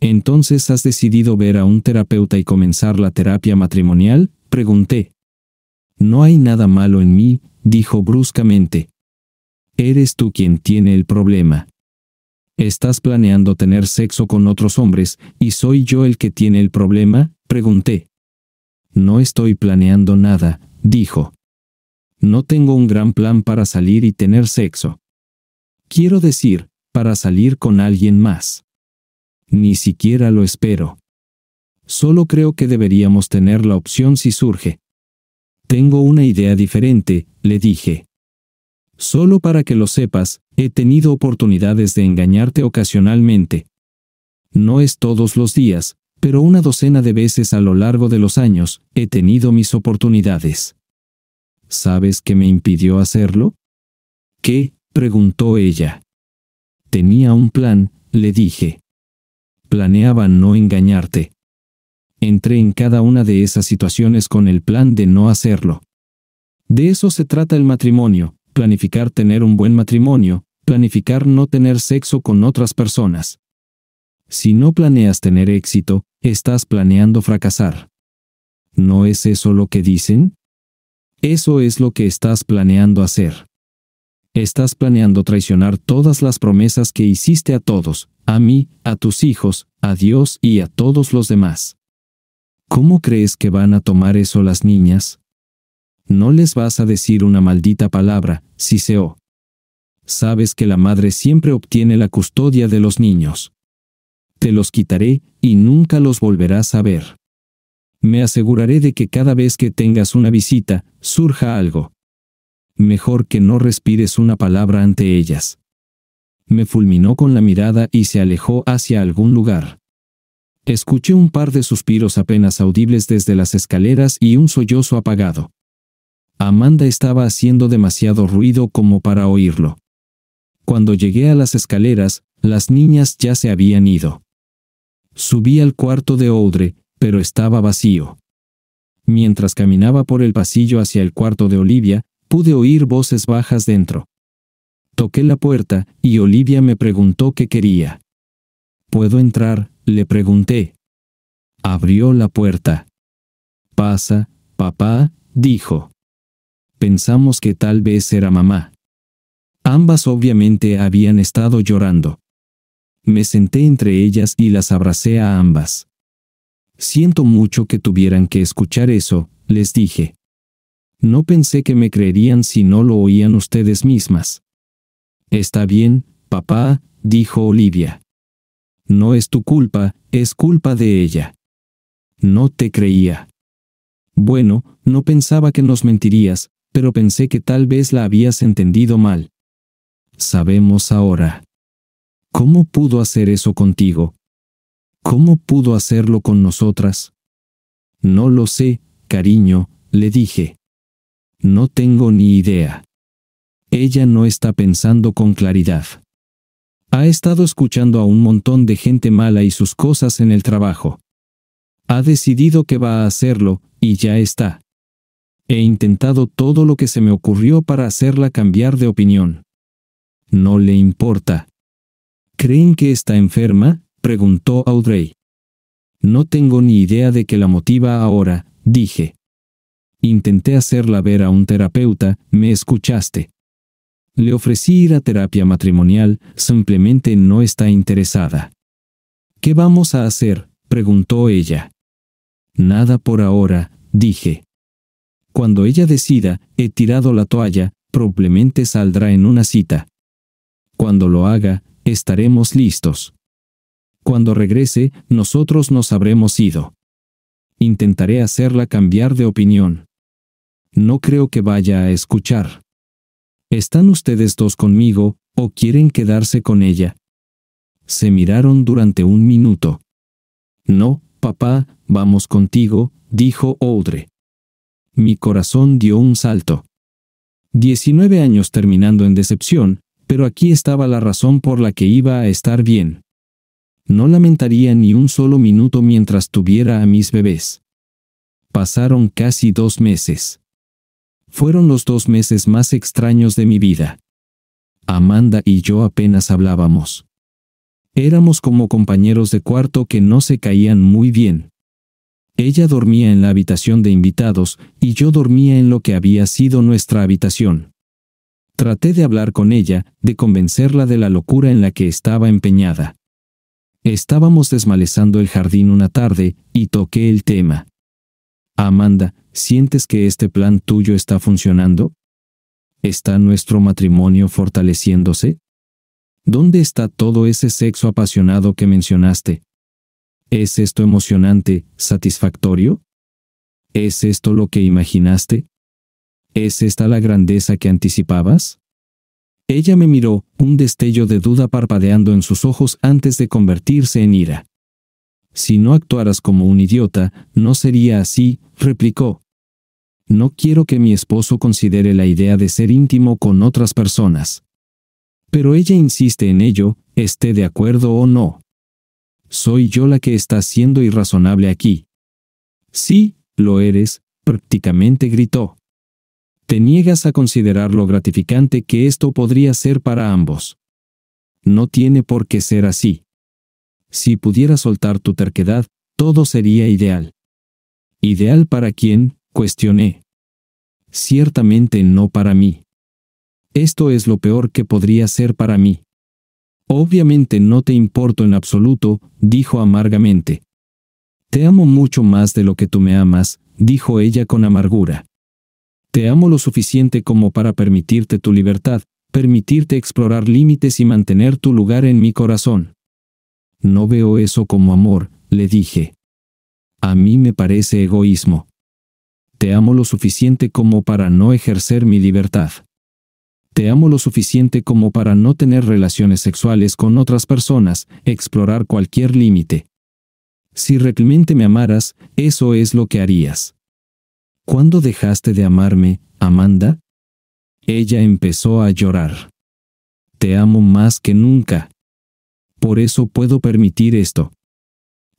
Entonces has decidido ver a un terapeuta y comenzar la terapia matrimonial, pregunté. No hay nada malo en mí, dijo bruscamente. Eres tú quien tiene el problema. ¿Estás planeando tener sexo con otros hombres y soy yo el que tiene el problema? pregunté. No estoy planeando nada, dijo. No tengo un gran plan para salir y tener sexo. Quiero decir, para salir con alguien más. Ni siquiera lo espero. Solo creo que deberíamos tener la opción si surge. Tengo una idea diferente, le dije. Solo para que lo sepas, he tenido oportunidades de engañarte ocasionalmente. No es todos los días, pero una docena de veces a lo largo de los años he tenido mis oportunidades. ¿Sabes qué me impidió hacerlo? ¿Qué? preguntó ella. Tenía un plan, le dije. Planeaba no engañarte. Entré en cada una de esas situaciones con el plan de no hacerlo. De eso se trata el matrimonio, planificar tener un buen matrimonio, planificar no tener sexo con otras personas. Si no planeas tener éxito, Estás planeando fracasar. ¿No es eso lo que dicen? Eso es lo que estás planeando hacer. Estás planeando traicionar todas las promesas que hiciste a todos, a mí, a tus hijos, a Dios y a todos los demás. ¿Cómo crees que van a tomar eso las niñas? No les vas a decir una maldita palabra, Siseo. Sabes que la madre siempre obtiene la custodia de los niños te los quitaré, y nunca los volverás a ver. Me aseguraré de que cada vez que tengas una visita, surja algo. Mejor que no respires una palabra ante ellas. Me fulminó con la mirada y se alejó hacia algún lugar. Escuché un par de suspiros apenas audibles desde las escaleras y un sollozo apagado. Amanda estaba haciendo demasiado ruido como para oírlo. Cuando llegué a las escaleras, las niñas ya se habían ido. Subí al cuarto de Oudre, pero estaba vacío. Mientras caminaba por el pasillo hacia el cuarto de Olivia, pude oír voces bajas dentro. Toqué la puerta, y Olivia me preguntó qué quería. ¿Puedo entrar? le pregunté. Abrió la puerta. Pasa, papá, dijo. Pensamos que tal vez era mamá. Ambas obviamente habían estado llorando. Me senté entre ellas y las abracé a ambas. Siento mucho que tuvieran que escuchar eso, les dije. No pensé que me creerían si no lo oían ustedes mismas. Está bien, papá, dijo Olivia. No es tu culpa, es culpa de ella. No te creía. Bueno, no pensaba que nos mentirías, pero pensé que tal vez la habías entendido mal. Sabemos ahora. ¿Cómo pudo hacer eso contigo? ¿Cómo pudo hacerlo con nosotras? No lo sé, cariño, le dije. No tengo ni idea. Ella no está pensando con claridad. Ha estado escuchando a un montón de gente mala y sus cosas en el trabajo. Ha decidido que va a hacerlo, y ya está. He intentado todo lo que se me ocurrió para hacerla cambiar de opinión. No le importa. ¿Creen que está enferma? preguntó Audrey. No tengo ni idea de qué la motiva ahora, dije. Intenté hacerla ver a un terapeuta, me escuchaste. Le ofrecí ir a terapia matrimonial, simplemente no está interesada. ¿Qué vamos a hacer? preguntó ella. Nada por ahora, dije. Cuando ella decida, he tirado la toalla, probablemente saldrá en una cita. Cuando lo haga, estaremos listos. Cuando regrese, nosotros nos habremos ido. Intentaré hacerla cambiar de opinión. No creo que vaya a escuchar. ¿Están ustedes dos conmigo, o quieren quedarse con ella? Se miraron durante un minuto. No, papá, vamos contigo, dijo Oldre. Mi corazón dio un salto. Diecinueve años terminando en decepción, pero aquí estaba la razón por la que iba a estar bien. No lamentaría ni un solo minuto mientras tuviera a mis bebés. Pasaron casi dos meses. Fueron los dos meses más extraños de mi vida. Amanda y yo apenas hablábamos. Éramos como compañeros de cuarto que no se caían muy bien. Ella dormía en la habitación de invitados y yo dormía en lo que había sido nuestra habitación. Traté de hablar con ella, de convencerla de la locura en la que estaba empeñada. Estábamos desmalezando el jardín una tarde, y toqué el tema. Amanda, ¿sientes que este plan tuyo está funcionando? ¿Está nuestro matrimonio fortaleciéndose? ¿Dónde está todo ese sexo apasionado que mencionaste? ¿Es esto emocionante, satisfactorio? ¿Es esto lo que imaginaste? ¿Es esta la grandeza que anticipabas? Ella me miró, un destello de duda parpadeando en sus ojos antes de convertirse en ira. Si no actuaras como un idiota, no sería así, replicó. No quiero que mi esposo considere la idea de ser íntimo con otras personas. Pero ella insiste en ello, esté de acuerdo o no. Soy yo la que está siendo irrazonable aquí. Sí, lo eres, prácticamente gritó te niegas a considerar lo gratificante que esto podría ser para ambos. No tiene por qué ser así. Si pudieras soltar tu terquedad, todo sería ideal. ¿Ideal para quién? cuestioné. Ciertamente no para mí. Esto es lo peor que podría ser para mí. Obviamente no te importo en absoluto, dijo amargamente. Te amo mucho más de lo que tú me amas, dijo ella con amargura. Te amo lo suficiente como para permitirte tu libertad, permitirte explorar límites y mantener tu lugar en mi corazón. No veo eso como amor, le dije. A mí me parece egoísmo. Te amo lo suficiente como para no ejercer mi libertad. Te amo lo suficiente como para no tener relaciones sexuales con otras personas, explorar cualquier límite. Si realmente me amaras, eso es lo que harías. ¿Cuándo dejaste de amarme, Amanda? Ella empezó a llorar. Te amo más que nunca. Por eso puedo permitir esto.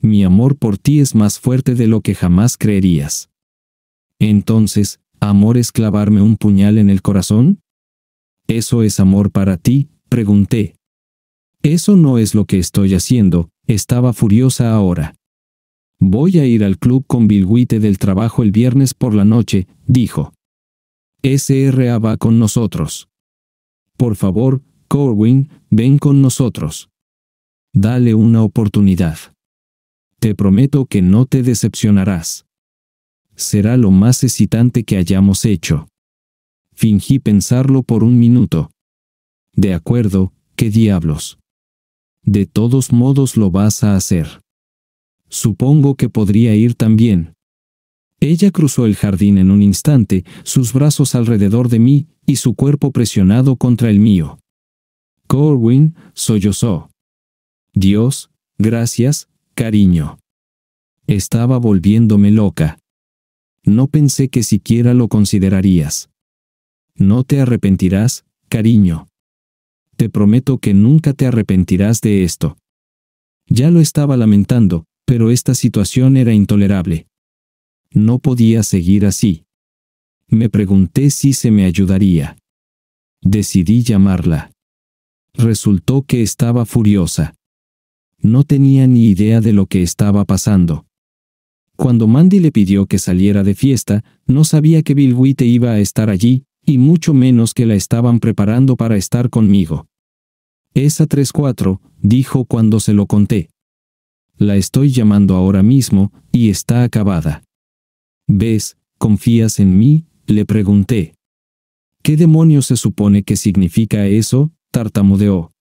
Mi amor por ti es más fuerte de lo que jamás creerías. Entonces, ¿amor es clavarme un puñal en el corazón? ¿Eso es amor para ti? pregunté. Eso no es lo que estoy haciendo, estaba furiosa ahora. Voy a ir al club con Bilguite del trabajo el viernes por la noche, dijo. SRA va con nosotros. Por favor, Corwin, ven con nosotros. Dale una oportunidad. Te prometo que no te decepcionarás. Será lo más excitante que hayamos hecho. Fingí pensarlo por un minuto. De acuerdo, qué diablos. De todos modos lo vas a hacer. Supongo que podría ir también. Ella cruzó el jardín en un instante, sus brazos alrededor de mí y su cuerpo presionado contra el mío. Corwin sollozó. Dios, gracias, cariño. Estaba volviéndome loca. No pensé que siquiera lo considerarías. No te arrepentirás, cariño. Te prometo que nunca te arrepentirás de esto. Ya lo estaba lamentando, pero esta situación era intolerable. No podía seguir así. Me pregunté si se me ayudaría. Decidí llamarla. Resultó que estaba furiosa. No tenía ni idea de lo que estaba pasando. Cuando Mandy le pidió que saliera de fiesta, no sabía que Bill iba a estar allí, y mucho menos que la estaban preparando para estar conmigo. Esa 3-4, dijo cuando se lo conté. La estoy llamando ahora mismo, y está acabada. ¿Ves, confías en mí? le pregunté. ¿Qué demonio se supone que significa eso? tartamudeó.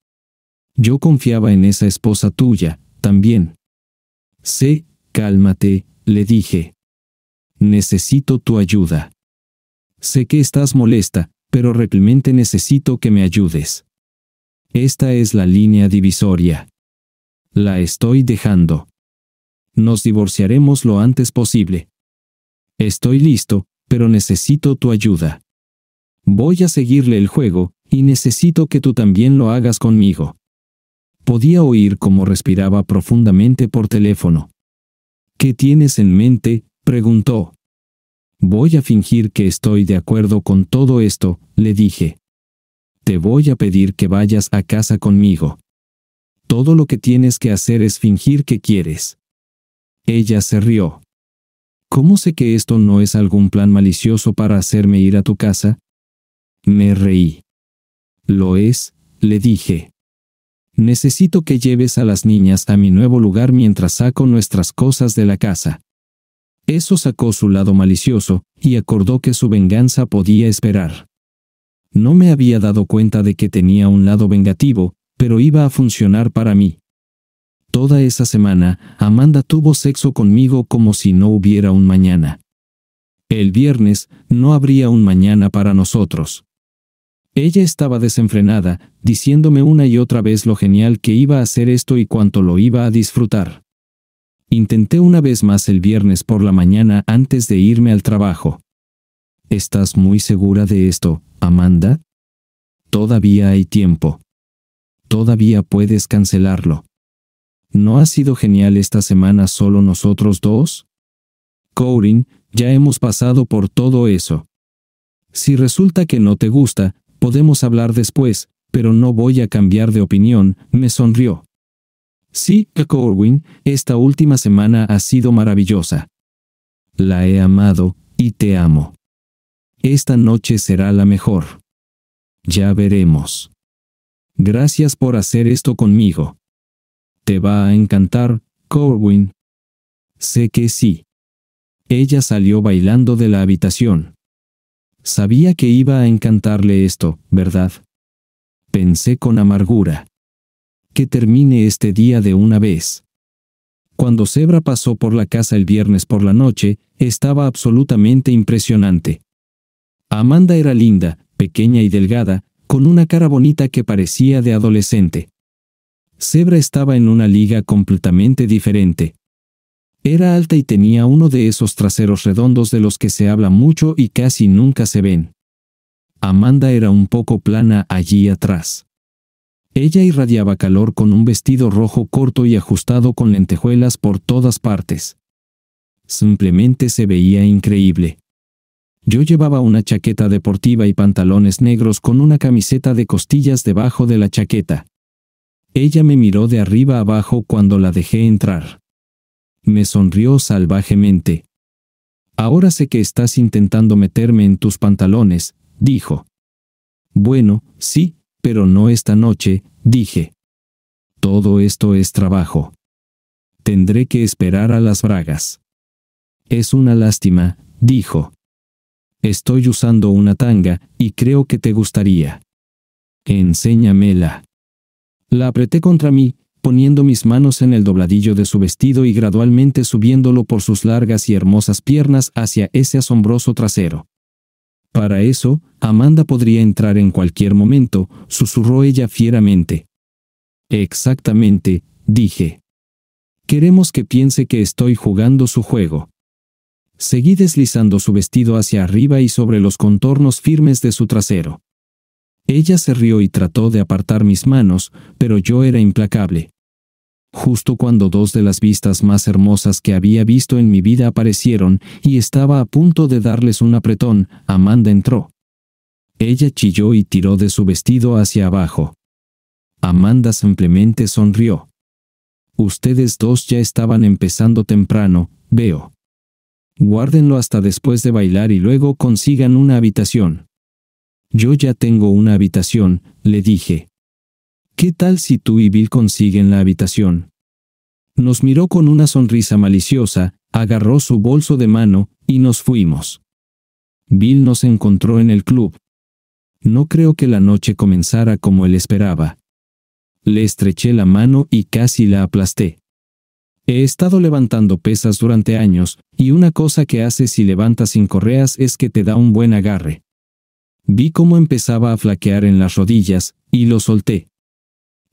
Yo confiaba en esa esposa tuya, también. Sé, cálmate, le dije. Necesito tu ayuda. Sé que estás molesta, pero realmente necesito que me ayudes. Esta es la línea divisoria. La estoy dejando. Nos divorciaremos lo antes posible. Estoy listo, pero necesito tu ayuda. Voy a seguirle el juego, y necesito que tú también lo hagas conmigo. Podía oír cómo respiraba profundamente por teléfono. ¿Qué tienes en mente? preguntó. Voy a fingir que estoy de acuerdo con todo esto, le dije. Te voy a pedir que vayas a casa conmigo. Todo lo que tienes que hacer es fingir que quieres. Ella se rió. ¿Cómo sé que esto no es algún plan malicioso para hacerme ir a tu casa? Me reí. Lo es, le dije. Necesito que lleves a las niñas a mi nuevo lugar mientras saco nuestras cosas de la casa. Eso sacó su lado malicioso, y acordó que su venganza podía esperar. No me había dado cuenta de que tenía un lado vengativo, pero iba a funcionar para mí. Toda esa semana, Amanda tuvo sexo conmigo como si no hubiera un mañana. El viernes, no habría un mañana para nosotros. Ella estaba desenfrenada, diciéndome una y otra vez lo genial que iba a hacer esto y cuánto lo iba a disfrutar. Intenté una vez más el viernes por la mañana antes de irme al trabajo. ¿Estás muy segura de esto, Amanda? Todavía hay tiempo. Todavía puedes cancelarlo. ¿No ha sido genial esta semana solo nosotros dos? Corin, ya hemos pasado por todo eso. Si resulta que no te gusta, podemos hablar después, pero no voy a cambiar de opinión, me sonrió. Sí, Corwin, esta última semana ha sido maravillosa. La he amado, y te amo. Esta noche será la mejor. Ya veremos. Gracias por hacer esto conmigo. Te va a encantar, Corwin. Sé que sí. Ella salió bailando de la habitación. Sabía que iba a encantarle esto, ¿verdad? Pensé con amargura. Que termine este día de una vez. Cuando Zebra pasó por la casa el viernes por la noche, estaba absolutamente impresionante. Amanda era linda, pequeña y delgada, con una cara bonita que parecía de adolescente. Zebra estaba en una liga completamente diferente. Era alta y tenía uno de esos traseros redondos de los que se habla mucho y casi nunca se ven. Amanda era un poco plana allí atrás. Ella irradiaba calor con un vestido rojo corto y ajustado con lentejuelas por todas partes. Simplemente se veía increíble. Yo llevaba una chaqueta deportiva y pantalones negros con una camiseta de costillas debajo de la chaqueta. Ella me miró de arriba abajo cuando la dejé entrar. Me sonrió salvajemente. Ahora sé que estás intentando meterme en tus pantalones, dijo. Bueno, sí, pero no esta noche, dije. Todo esto es trabajo. Tendré que esperar a las bragas. Es una lástima, dijo. Estoy usando una tanga, y creo que te gustaría. Enséñamela. La apreté contra mí, poniendo mis manos en el dobladillo de su vestido y gradualmente subiéndolo por sus largas y hermosas piernas hacia ese asombroso trasero. Para eso, Amanda podría entrar en cualquier momento, susurró ella fieramente. Exactamente, dije. Queremos que piense que estoy jugando su juego. Seguí deslizando su vestido hacia arriba y sobre los contornos firmes de su trasero. Ella se rió y trató de apartar mis manos, pero yo era implacable. Justo cuando dos de las vistas más hermosas que había visto en mi vida aparecieron y estaba a punto de darles un apretón, Amanda entró. Ella chilló y tiró de su vestido hacia abajo. Amanda simplemente sonrió. Ustedes dos ya estaban empezando temprano, veo. Guárdenlo hasta después de bailar y luego consigan una habitación. Yo ya tengo una habitación, le dije. ¿Qué tal si tú y Bill consiguen la habitación? Nos miró con una sonrisa maliciosa, agarró su bolso de mano, y nos fuimos. Bill nos encontró en el club. No creo que la noche comenzara como él esperaba. Le estreché la mano y casi la aplasté. He estado levantando pesas durante años, y una cosa que hace si levantas sin correas es que te da un buen agarre. Vi cómo empezaba a flaquear en las rodillas, y lo solté.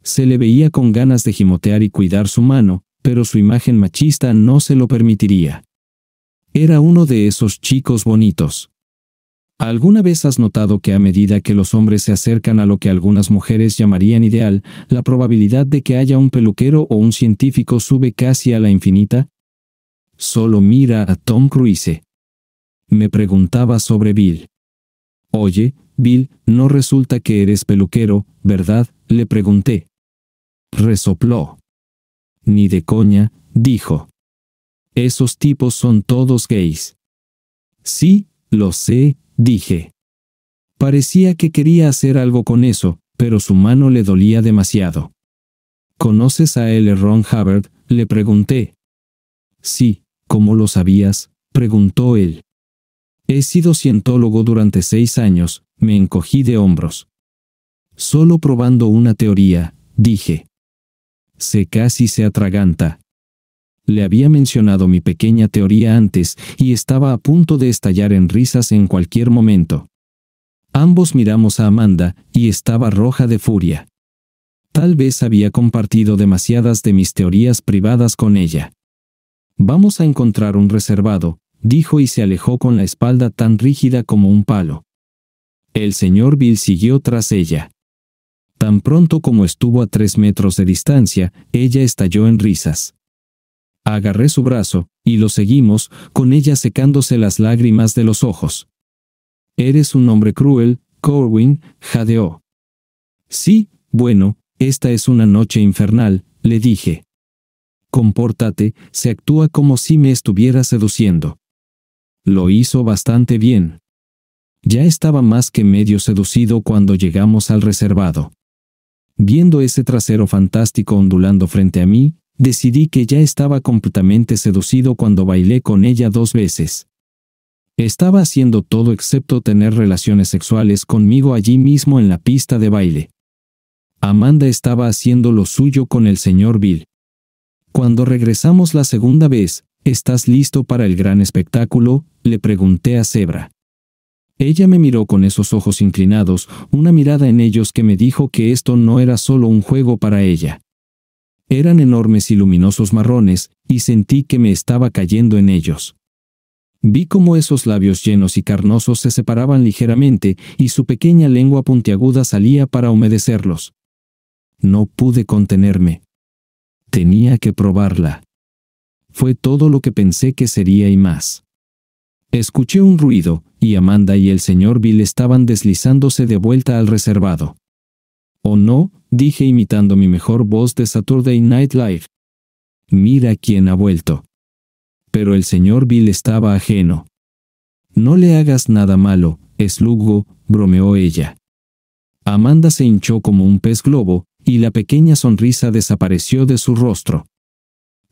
Se le veía con ganas de gimotear y cuidar su mano, pero su imagen machista no se lo permitiría. Era uno de esos chicos bonitos. ¿Alguna vez has notado que a medida que los hombres se acercan a lo que algunas mujeres llamarían ideal, la probabilidad de que haya un peluquero o un científico sube casi a la infinita? Solo mira a Tom Cruise. Me preguntaba sobre Bill. Oye, Bill, no resulta que eres peluquero, ¿verdad? le pregunté. Resopló. Ni de coña, dijo. Esos tipos son todos gays. Sí, lo sé, dije. Parecía que quería hacer algo con eso, pero su mano le dolía demasiado. ¿Conoces a L. Ron Hubbard? le pregunté. Sí, ¿cómo lo sabías? preguntó él. He sido cientólogo durante seis años, me encogí de hombros. Solo probando una teoría, dije. Se casi se atraganta, le había mencionado mi pequeña teoría antes y estaba a punto de estallar en risas en cualquier momento. Ambos miramos a Amanda y estaba roja de furia. Tal vez había compartido demasiadas de mis teorías privadas con ella. Vamos a encontrar un reservado, dijo y se alejó con la espalda tan rígida como un palo. El señor Bill siguió tras ella. Tan pronto como estuvo a tres metros de distancia, ella estalló en risas. Agarré su brazo, y lo seguimos, con ella secándose las lágrimas de los ojos. Eres un hombre cruel, Corwin, jadeó. Sí, bueno, esta es una noche infernal, le dije. Compórtate, se actúa como si me estuviera seduciendo. Lo hizo bastante bien. Ya estaba más que medio seducido cuando llegamos al reservado. Viendo ese trasero fantástico ondulando frente a mí, decidí que ya estaba completamente seducido cuando bailé con ella dos veces. Estaba haciendo todo excepto tener relaciones sexuales conmigo allí mismo en la pista de baile. Amanda estaba haciendo lo suyo con el señor Bill. Cuando regresamos la segunda vez, ¿estás listo para el gran espectáculo? le pregunté a Zebra. Ella me miró con esos ojos inclinados, una mirada en ellos que me dijo que esto no era solo un juego para ella. Eran enormes y luminosos marrones, y sentí que me estaba cayendo en ellos. Vi cómo esos labios llenos y carnosos se separaban ligeramente, y su pequeña lengua puntiaguda salía para humedecerlos. No pude contenerme. Tenía que probarla. Fue todo lo que pensé que sería y más. Escuché un ruido, y Amanda y el señor Bill estaban deslizándose de vuelta al reservado. ¿O no? dije imitando mi mejor voz de Saturday Night Live. Mira quién ha vuelto. Pero el señor Bill estaba ajeno. No le hagas nada malo, lugo, bromeó ella. Amanda se hinchó como un pez globo, y la pequeña sonrisa desapareció de su rostro.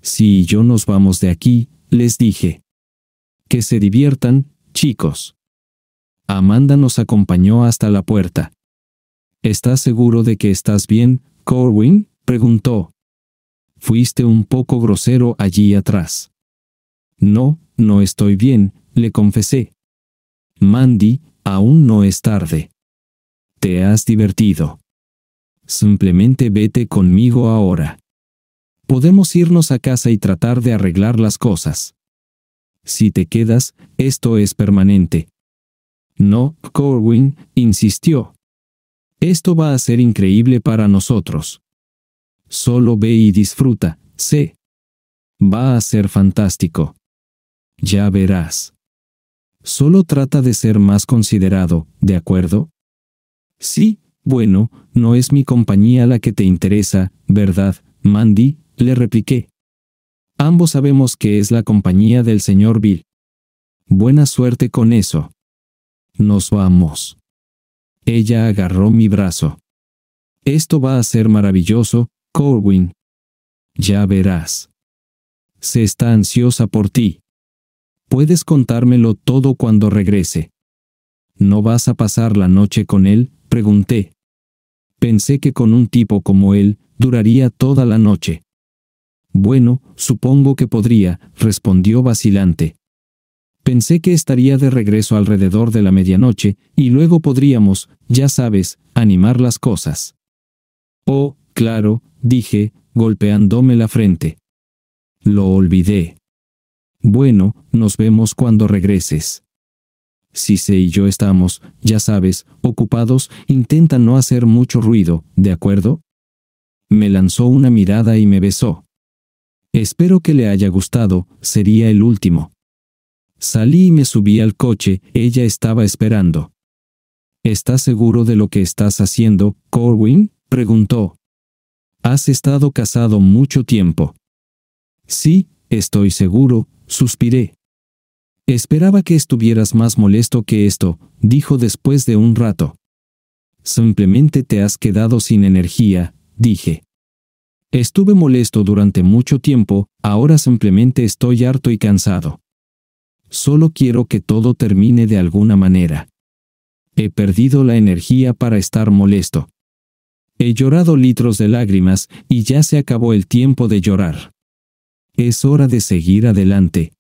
Si yo nos vamos de aquí, les dije. Que se diviertan, chicos. Amanda nos acompañó hasta la puerta. ¿Estás seguro de que estás bien, Corwin? preguntó. Fuiste un poco grosero allí atrás. No, no estoy bien, le confesé. Mandy, aún no es tarde. Te has divertido. Simplemente vete conmigo ahora. Podemos irnos a casa y tratar de arreglar las cosas. Si te quedas, esto es permanente. No, Corwin, insistió. Esto va a ser increíble para nosotros. Solo ve y disfruta, sé. Va a ser fantástico. Ya verás. Solo trata de ser más considerado, ¿de acuerdo? Sí, bueno, no es mi compañía la que te interesa, ¿verdad, Mandy? le repliqué. Ambos sabemos que es la compañía del señor Bill. Buena suerte con eso. Nos vamos. Ella agarró mi brazo. Esto va a ser maravilloso, Corwin. Ya verás. Se está ansiosa por ti. Puedes contármelo todo cuando regrese. ¿No vas a pasar la noche con él? pregunté. Pensé que con un tipo como él, duraría toda la noche. Bueno, supongo que podría, respondió vacilante. Pensé que estaría de regreso alrededor de la medianoche, y luego podríamos, ya sabes, animar las cosas. Oh, claro, dije, golpeándome la frente. Lo olvidé. Bueno, nos vemos cuando regreses. sé y yo estamos, ya sabes, ocupados, intenta no hacer mucho ruido, ¿de acuerdo? Me lanzó una mirada y me besó. Espero que le haya gustado, sería el último. Salí y me subí al coche, ella estaba esperando. ¿Estás seguro de lo que estás haciendo, Corwin? preguntó. Has estado casado mucho tiempo. Sí, estoy seguro, suspiré. Esperaba que estuvieras más molesto que esto, dijo después de un rato. Simplemente te has quedado sin energía, dije. Estuve molesto durante mucho tiempo, ahora simplemente estoy harto y cansado. Solo quiero que todo termine de alguna manera. He perdido la energía para estar molesto. He llorado litros de lágrimas y ya se acabó el tiempo de llorar. Es hora de seguir adelante.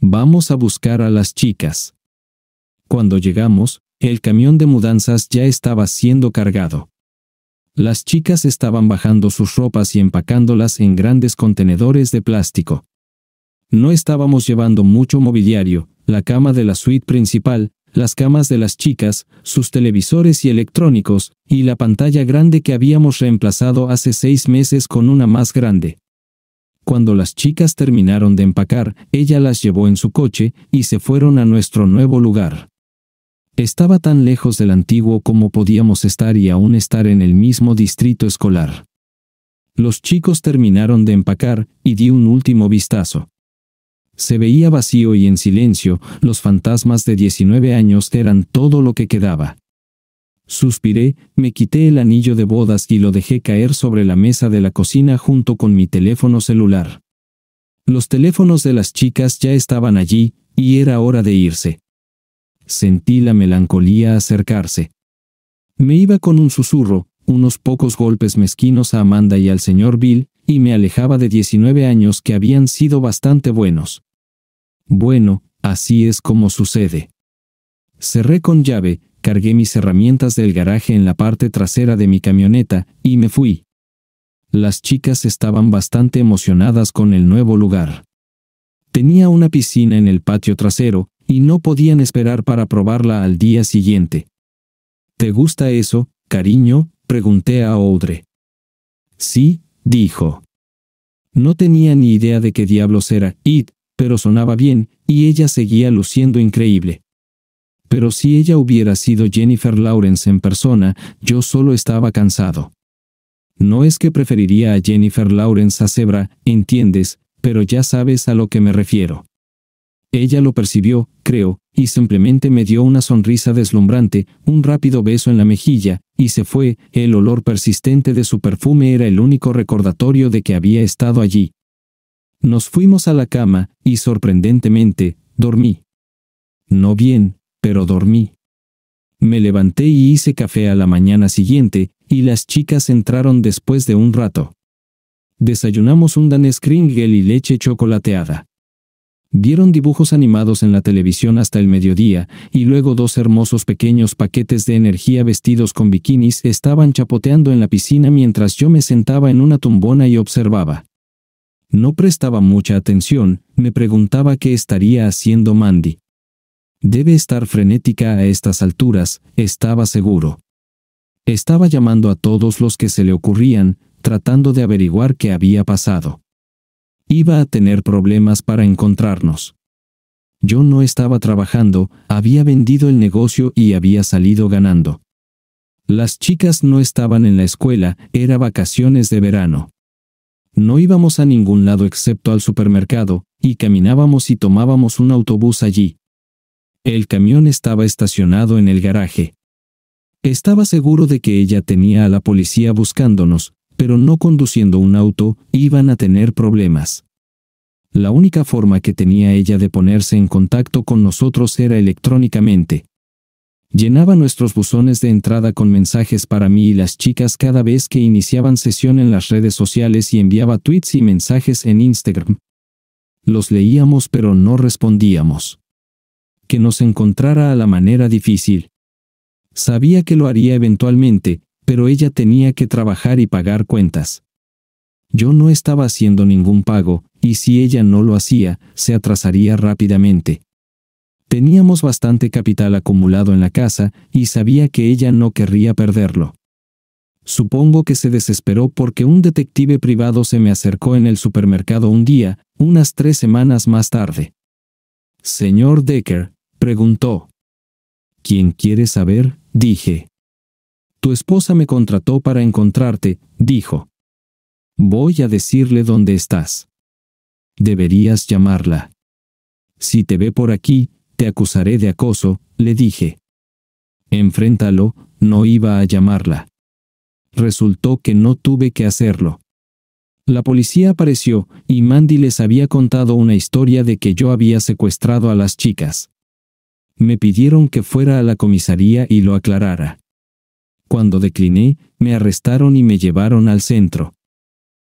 Vamos a buscar a las chicas. Cuando llegamos, el camión de mudanzas ya estaba siendo cargado. Las chicas estaban bajando sus ropas y empacándolas en grandes contenedores de plástico. No estábamos llevando mucho mobiliario, la cama de la suite principal, las camas de las chicas, sus televisores y electrónicos, y la pantalla grande que habíamos reemplazado hace seis meses con una más grande. Cuando las chicas terminaron de empacar, ella las llevó en su coche, y se fueron a nuestro nuevo lugar. Estaba tan lejos del antiguo como podíamos estar y aún estar en el mismo distrito escolar. Los chicos terminaron de empacar, y di un último vistazo. Se veía vacío y en silencio, los fantasmas de 19 años eran todo lo que quedaba. Suspiré, me quité el anillo de bodas y lo dejé caer sobre la mesa de la cocina junto con mi teléfono celular. Los teléfonos de las chicas ya estaban allí, y era hora de irse. Sentí la melancolía acercarse. Me iba con un susurro, unos pocos golpes mezquinos a Amanda y al señor Bill, y me alejaba de 19 años que habían sido bastante buenos. Bueno, así es como sucede. Cerré con llave, cargué mis herramientas del garaje en la parte trasera de mi camioneta y me fui. Las chicas estaban bastante emocionadas con el nuevo lugar. Tenía una piscina en el patio trasero, y no podían esperar para probarla al día siguiente. ¿Te gusta eso, cariño? pregunté a Audre. Sí, dijo. No tenía ni idea de qué diablos era IT, pero sonaba bien, y ella seguía luciendo increíble. Pero si ella hubiera sido Jennifer Lawrence en persona, yo solo estaba cansado. No es que preferiría a Jennifer Lawrence a Zebra, entiendes, pero ya sabes a lo que me refiero. Ella lo percibió, creo, y simplemente me dio una sonrisa deslumbrante, un rápido beso en la mejilla, y se fue, el olor persistente de su perfume era el único recordatorio de que había estado allí, nos fuimos a la cama, y sorprendentemente, dormí. No bien, pero dormí. Me levanté y hice café a la mañana siguiente, y las chicas entraron después de un rato. Desayunamos un danés y leche chocolateada. Vieron dibujos animados en la televisión hasta el mediodía, y luego dos hermosos pequeños paquetes de energía vestidos con bikinis estaban chapoteando en la piscina mientras yo me sentaba en una tumbona y observaba. No prestaba mucha atención, me preguntaba qué estaría haciendo Mandy. Debe estar frenética a estas alturas, estaba seguro. Estaba llamando a todos los que se le ocurrían, tratando de averiguar qué había pasado. Iba a tener problemas para encontrarnos. Yo no estaba trabajando, había vendido el negocio y había salido ganando. Las chicas no estaban en la escuela, era vacaciones de verano. No íbamos a ningún lado excepto al supermercado, y caminábamos y tomábamos un autobús allí. El camión estaba estacionado en el garaje. Estaba seguro de que ella tenía a la policía buscándonos, pero no conduciendo un auto, iban a tener problemas. La única forma que tenía ella de ponerse en contacto con nosotros era electrónicamente. Llenaba nuestros buzones de entrada con mensajes para mí y las chicas cada vez que iniciaban sesión en las redes sociales y enviaba tweets y mensajes en Instagram. Los leíamos pero no respondíamos. Que nos encontrara a la manera difícil. Sabía que lo haría eventualmente, pero ella tenía que trabajar y pagar cuentas. Yo no estaba haciendo ningún pago, y si ella no lo hacía, se atrasaría rápidamente. Teníamos bastante capital acumulado en la casa y sabía que ella no querría perderlo. Supongo que se desesperó porque un detective privado se me acercó en el supermercado un día, unas tres semanas más tarde. Señor Decker, preguntó. ¿Quién quiere saber? dije. Tu esposa me contrató para encontrarte, dijo. Voy a decirle dónde estás. Deberías llamarla. Si te ve por aquí, te acusaré de acoso, le dije. Enfréntalo, no iba a llamarla. Resultó que no tuve que hacerlo. La policía apareció, y Mandy les había contado una historia de que yo había secuestrado a las chicas. Me pidieron que fuera a la comisaría y lo aclarara. Cuando decliné, me arrestaron y me llevaron al centro.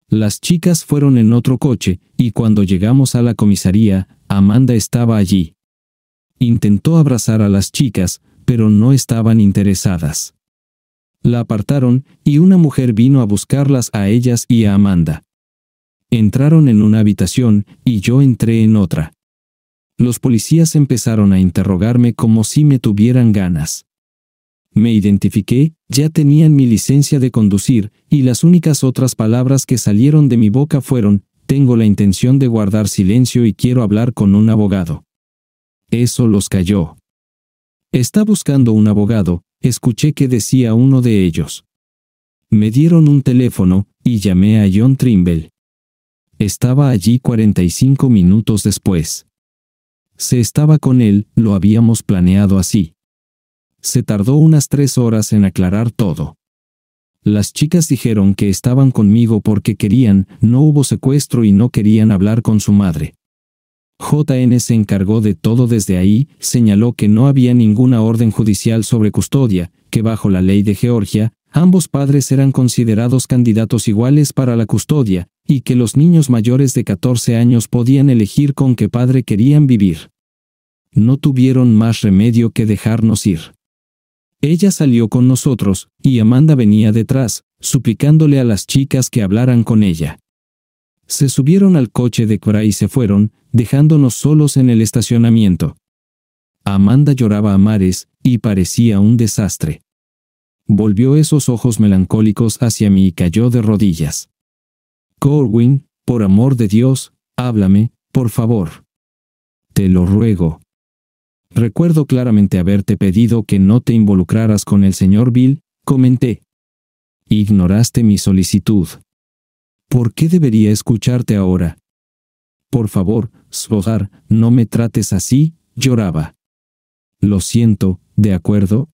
Las chicas fueron en otro coche, y cuando llegamos a la comisaría, Amanda estaba allí. Intentó abrazar a las chicas, pero no estaban interesadas. La apartaron, y una mujer vino a buscarlas a ellas y a Amanda. Entraron en una habitación, y yo entré en otra. Los policías empezaron a interrogarme como si me tuvieran ganas. Me identifiqué, ya tenían mi licencia de conducir, y las únicas otras palabras que salieron de mi boca fueron, tengo la intención de guardar silencio y quiero hablar con un abogado. Eso los cayó. Está buscando un abogado, escuché que decía uno de ellos. Me dieron un teléfono, y llamé a John Trimble. Estaba allí 45 minutos después. Se estaba con él, lo habíamos planeado así. Se tardó unas tres horas en aclarar todo. Las chicas dijeron que estaban conmigo porque querían, no hubo secuestro y no querían hablar con su madre. JN se encargó de todo desde ahí, señaló que no había ninguna orden judicial sobre custodia, que bajo la ley de Georgia, ambos padres eran considerados candidatos iguales para la custodia, y que los niños mayores de 14 años podían elegir con qué padre querían vivir. No tuvieron más remedio que dejarnos ir. Ella salió con nosotros, y Amanda venía detrás, suplicándole a las chicas que hablaran con ella. Se subieron al coche de Cora y se fueron, dejándonos solos en el estacionamiento. Amanda lloraba a mares, y parecía un desastre. Volvió esos ojos melancólicos hacia mí y cayó de rodillas. Corwin, por amor de Dios, háblame, por favor. Te lo ruego. Recuerdo claramente haberte pedido que no te involucraras con el señor Bill, comenté. Ignoraste mi solicitud. ¿Por qué debería escucharte ahora? Por favor, Sohar, no me trates así, lloraba. Lo siento, ¿de acuerdo?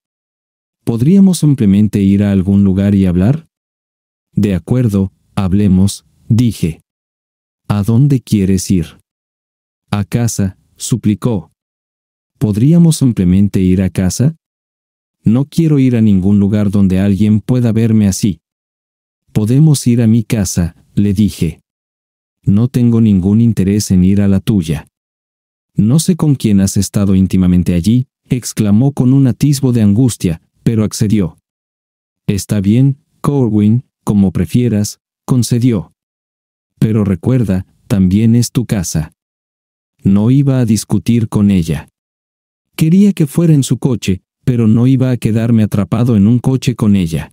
¿Podríamos simplemente ir a algún lugar y hablar? De acuerdo, hablemos, dije. ¿A dónde quieres ir? A casa, suplicó. ¿Podríamos simplemente ir a casa? No quiero ir a ningún lugar donde alguien pueda verme así. Podemos ir a mi casa, le dije. No tengo ningún interés en ir a la tuya. No sé con quién has estado íntimamente allí, exclamó con un atisbo de angustia, pero accedió. Está bien, Corwin, como prefieras, concedió. Pero recuerda, también es tu casa. No iba a discutir con ella. Quería que fuera en su coche, pero no iba a quedarme atrapado en un coche con ella.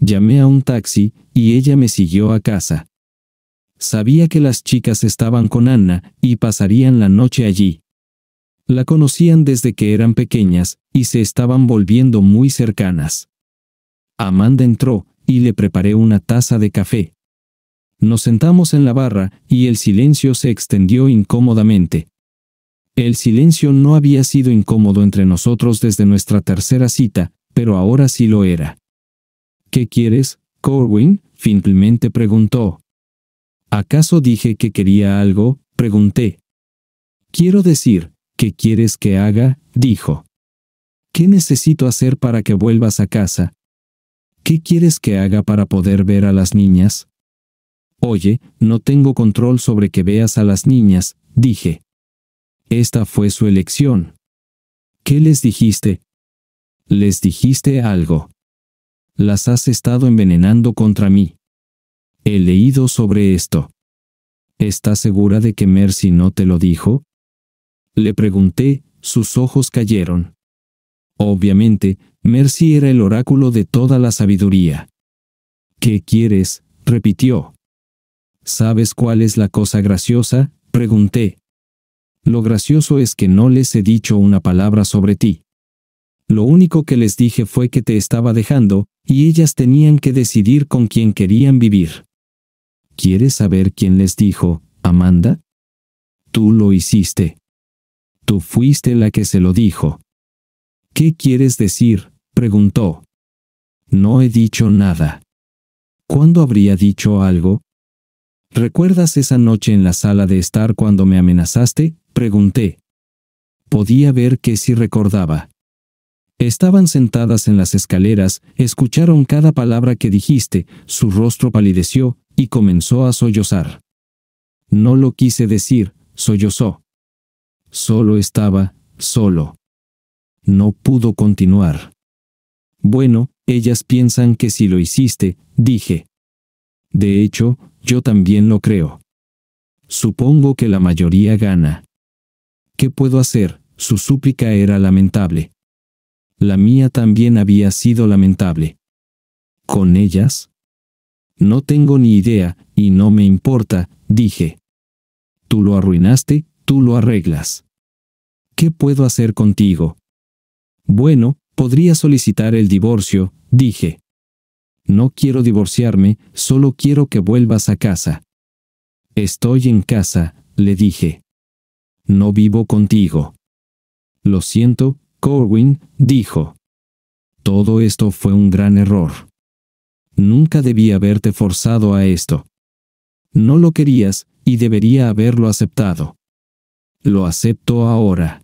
Llamé a un taxi, y ella me siguió a casa. Sabía que las chicas estaban con Anna, y pasarían la noche allí. La conocían desde que eran pequeñas, y se estaban volviendo muy cercanas. Amanda entró, y le preparé una taza de café. Nos sentamos en la barra, y el silencio se extendió incómodamente. El silencio no había sido incómodo entre nosotros desde nuestra tercera cita, pero ahora sí lo era. ¿Qué quieres, Corwin? simplemente preguntó. ¿Acaso dije que quería algo? pregunté. Quiero decir, ¿qué quieres que haga? dijo. ¿Qué necesito hacer para que vuelvas a casa? ¿Qué quieres que haga para poder ver a las niñas? Oye, no tengo control sobre que veas a las niñas, dije. Esta fue su elección. ¿Qué les dijiste? Les dijiste algo las has estado envenenando contra mí. He leído sobre esto. ¿Estás segura de que Mercy no te lo dijo? Le pregunté, sus ojos cayeron. Obviamente, Mercy era el oráculo de toda la sabiduría. ¿Qué quieres? repitió. ¿Sabes cuál es la cosa graciosa? pregunté. Lo gracioso es que no les he dicho una palabra sobre ti. Lo único que les dije fue que te estaba dejando, y ellas tenían que decidir con quién querían vivir. ¿Quieres saber quién les dijo, Amanda? Tú lo hiciste. Tú fuiste la que se lo dijo. ¿Qué quieres decir? preguntó. No he dicho nada. ¿Cuándo habría dicho algo? ¿Recuerdas esa noche en la sala de estar cuando me amenazaste? pregunté. Podía ver que sí recordaba. Estaban sentadas en las escaleras, escucharon cada palabra que dijiste, su rostro palideció, y comenzó a sollozar. No lo quise decir, sollozó. Solo estaba, solo. No pudo continuar. Bueno, ellas piensan que si lo hiciste, dije. De hecho, yo también lo creo. Supongo que la mayoría gana. ¿Qué puedo hacer? Su súplica era lamentable la mía también había sido lamentable. ¿Con ellas? No tengo ni idea, y no me importa, dije. Tú lo arruinaste, tú lo arreglas. ¿Qué puedo hacer contigo? Bueno, podría solicitar el divorcio, dije. No quiero divorciarme, solo quiero que vuelvas a casa. Estoy en casa, le dije. No vivo contigo. Lo siento, Corwin dijo, Todo esto fue un gran error. Nunca debí haberte forzado a esto. No lo querías y debería haberlo aceptado. Lo acepto ahora.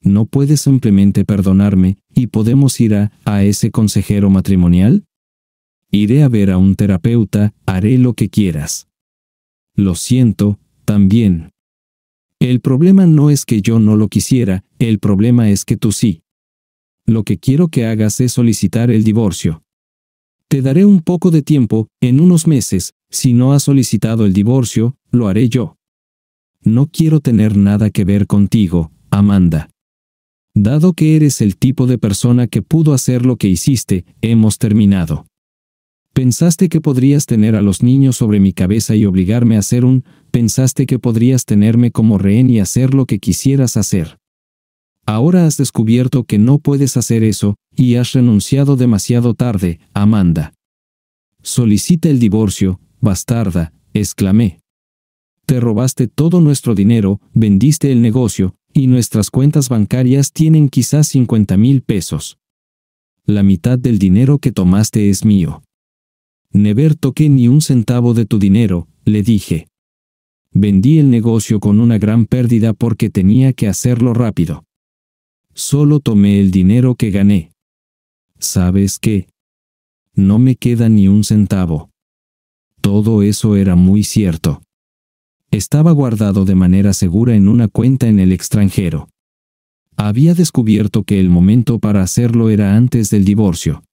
¿No puedes simplemente perdonarme y podemos ir a, a ese consejero matrimonial? Iré a ver a un terapeuta, haré lo que quieras. Lo siento, también. El problema no es que yo no lo quisiera, el problema es que tú sí. Lo que quiero que hagas es solicitar el divorcio. Te daré un poco de tiempo, en unos meses, si no has solicitado el divorcio, lo haré yo. No quiero tener nada que ver contigo, Amanda. Dado que eres el tipo de persona que pudo hacer lo que hiciste, hemos terminado. Pensaste que podrías tener a los niños sobre mi cabeza y obligarme a hacer un, pensaste que podrías tenerme como rehén y hacer lo que quisieras hacer. Ahora has descubierto que no puedes hacer eso, y has renunciado demasiado tarde, Amanda. Solicita el divorcio, bastarda, exclamé. Te robaste todo nuestro dinero, vendiste el negocio, y nuestras cuentas bancarias tienen quizás cincuenta mil pesos. La mitad del dinero que tomaste es mío. Never toqué ni un centavo de tu dinero, le dije. Vendí el negocio con una gran pérdida porque tenía que hacerlo rápido. Solo tomé el dinero que gané. ¿Sabes qué? No me queda ni un centavo. Todo eso era muy cierto. Estaba guardado de manera segura en una cuenta en el extranjero. Había descubierto que el momento para hacerlo era antes del divorcio.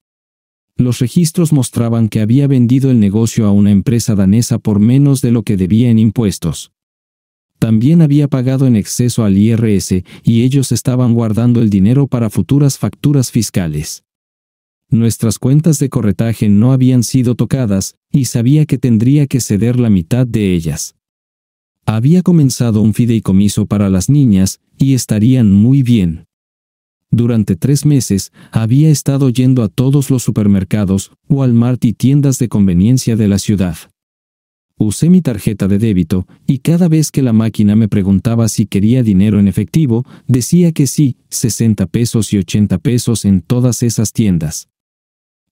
Los registros mostraban que había vendido el negocio a una empresa danesa por menos de lo que debía en impuestos también había pagado en exceso al IRS y ellos estaban guardando el dinero para futuras facturas fiscales. Nuestras cuentas de corretaje no habían sido tocadas, y sabía que tendría que ceder la mitad de ellas. Había comenzado un fideicomiso para las niñas, y estarían muy bien. Durante tres meses, había estado yendo a todos los supermercados, Walmart y tiendas de conveniencia de la ciudad usé mi tarjeta de débito y cada vez que la máquina me preguntaba si quería dinero en efectivo, decía que sí, 60 pesos y 80 pesos en todas esas tiendas.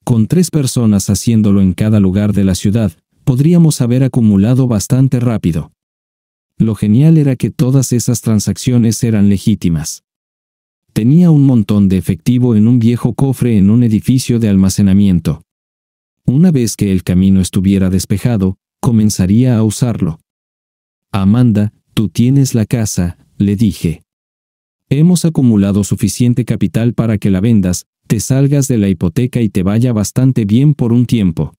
Con tres personas haciéndolo en cada lugar de la ciudad, podríamos haber acumulado bastante rápido. Lo genial era que todas esas transacciones eran legítimas. Tenía un montón de efectivo en un viejo cofre en un edificio de almacenamiento. Una vez que el camino estuviera despejado, comenzaría a usarlo. Amanda, tú tienes la casa, le dije. Hemos acumulado suficiente capital para que la vendas, te salgas de la hipoteca y te vaya bastante bien por un tiempo.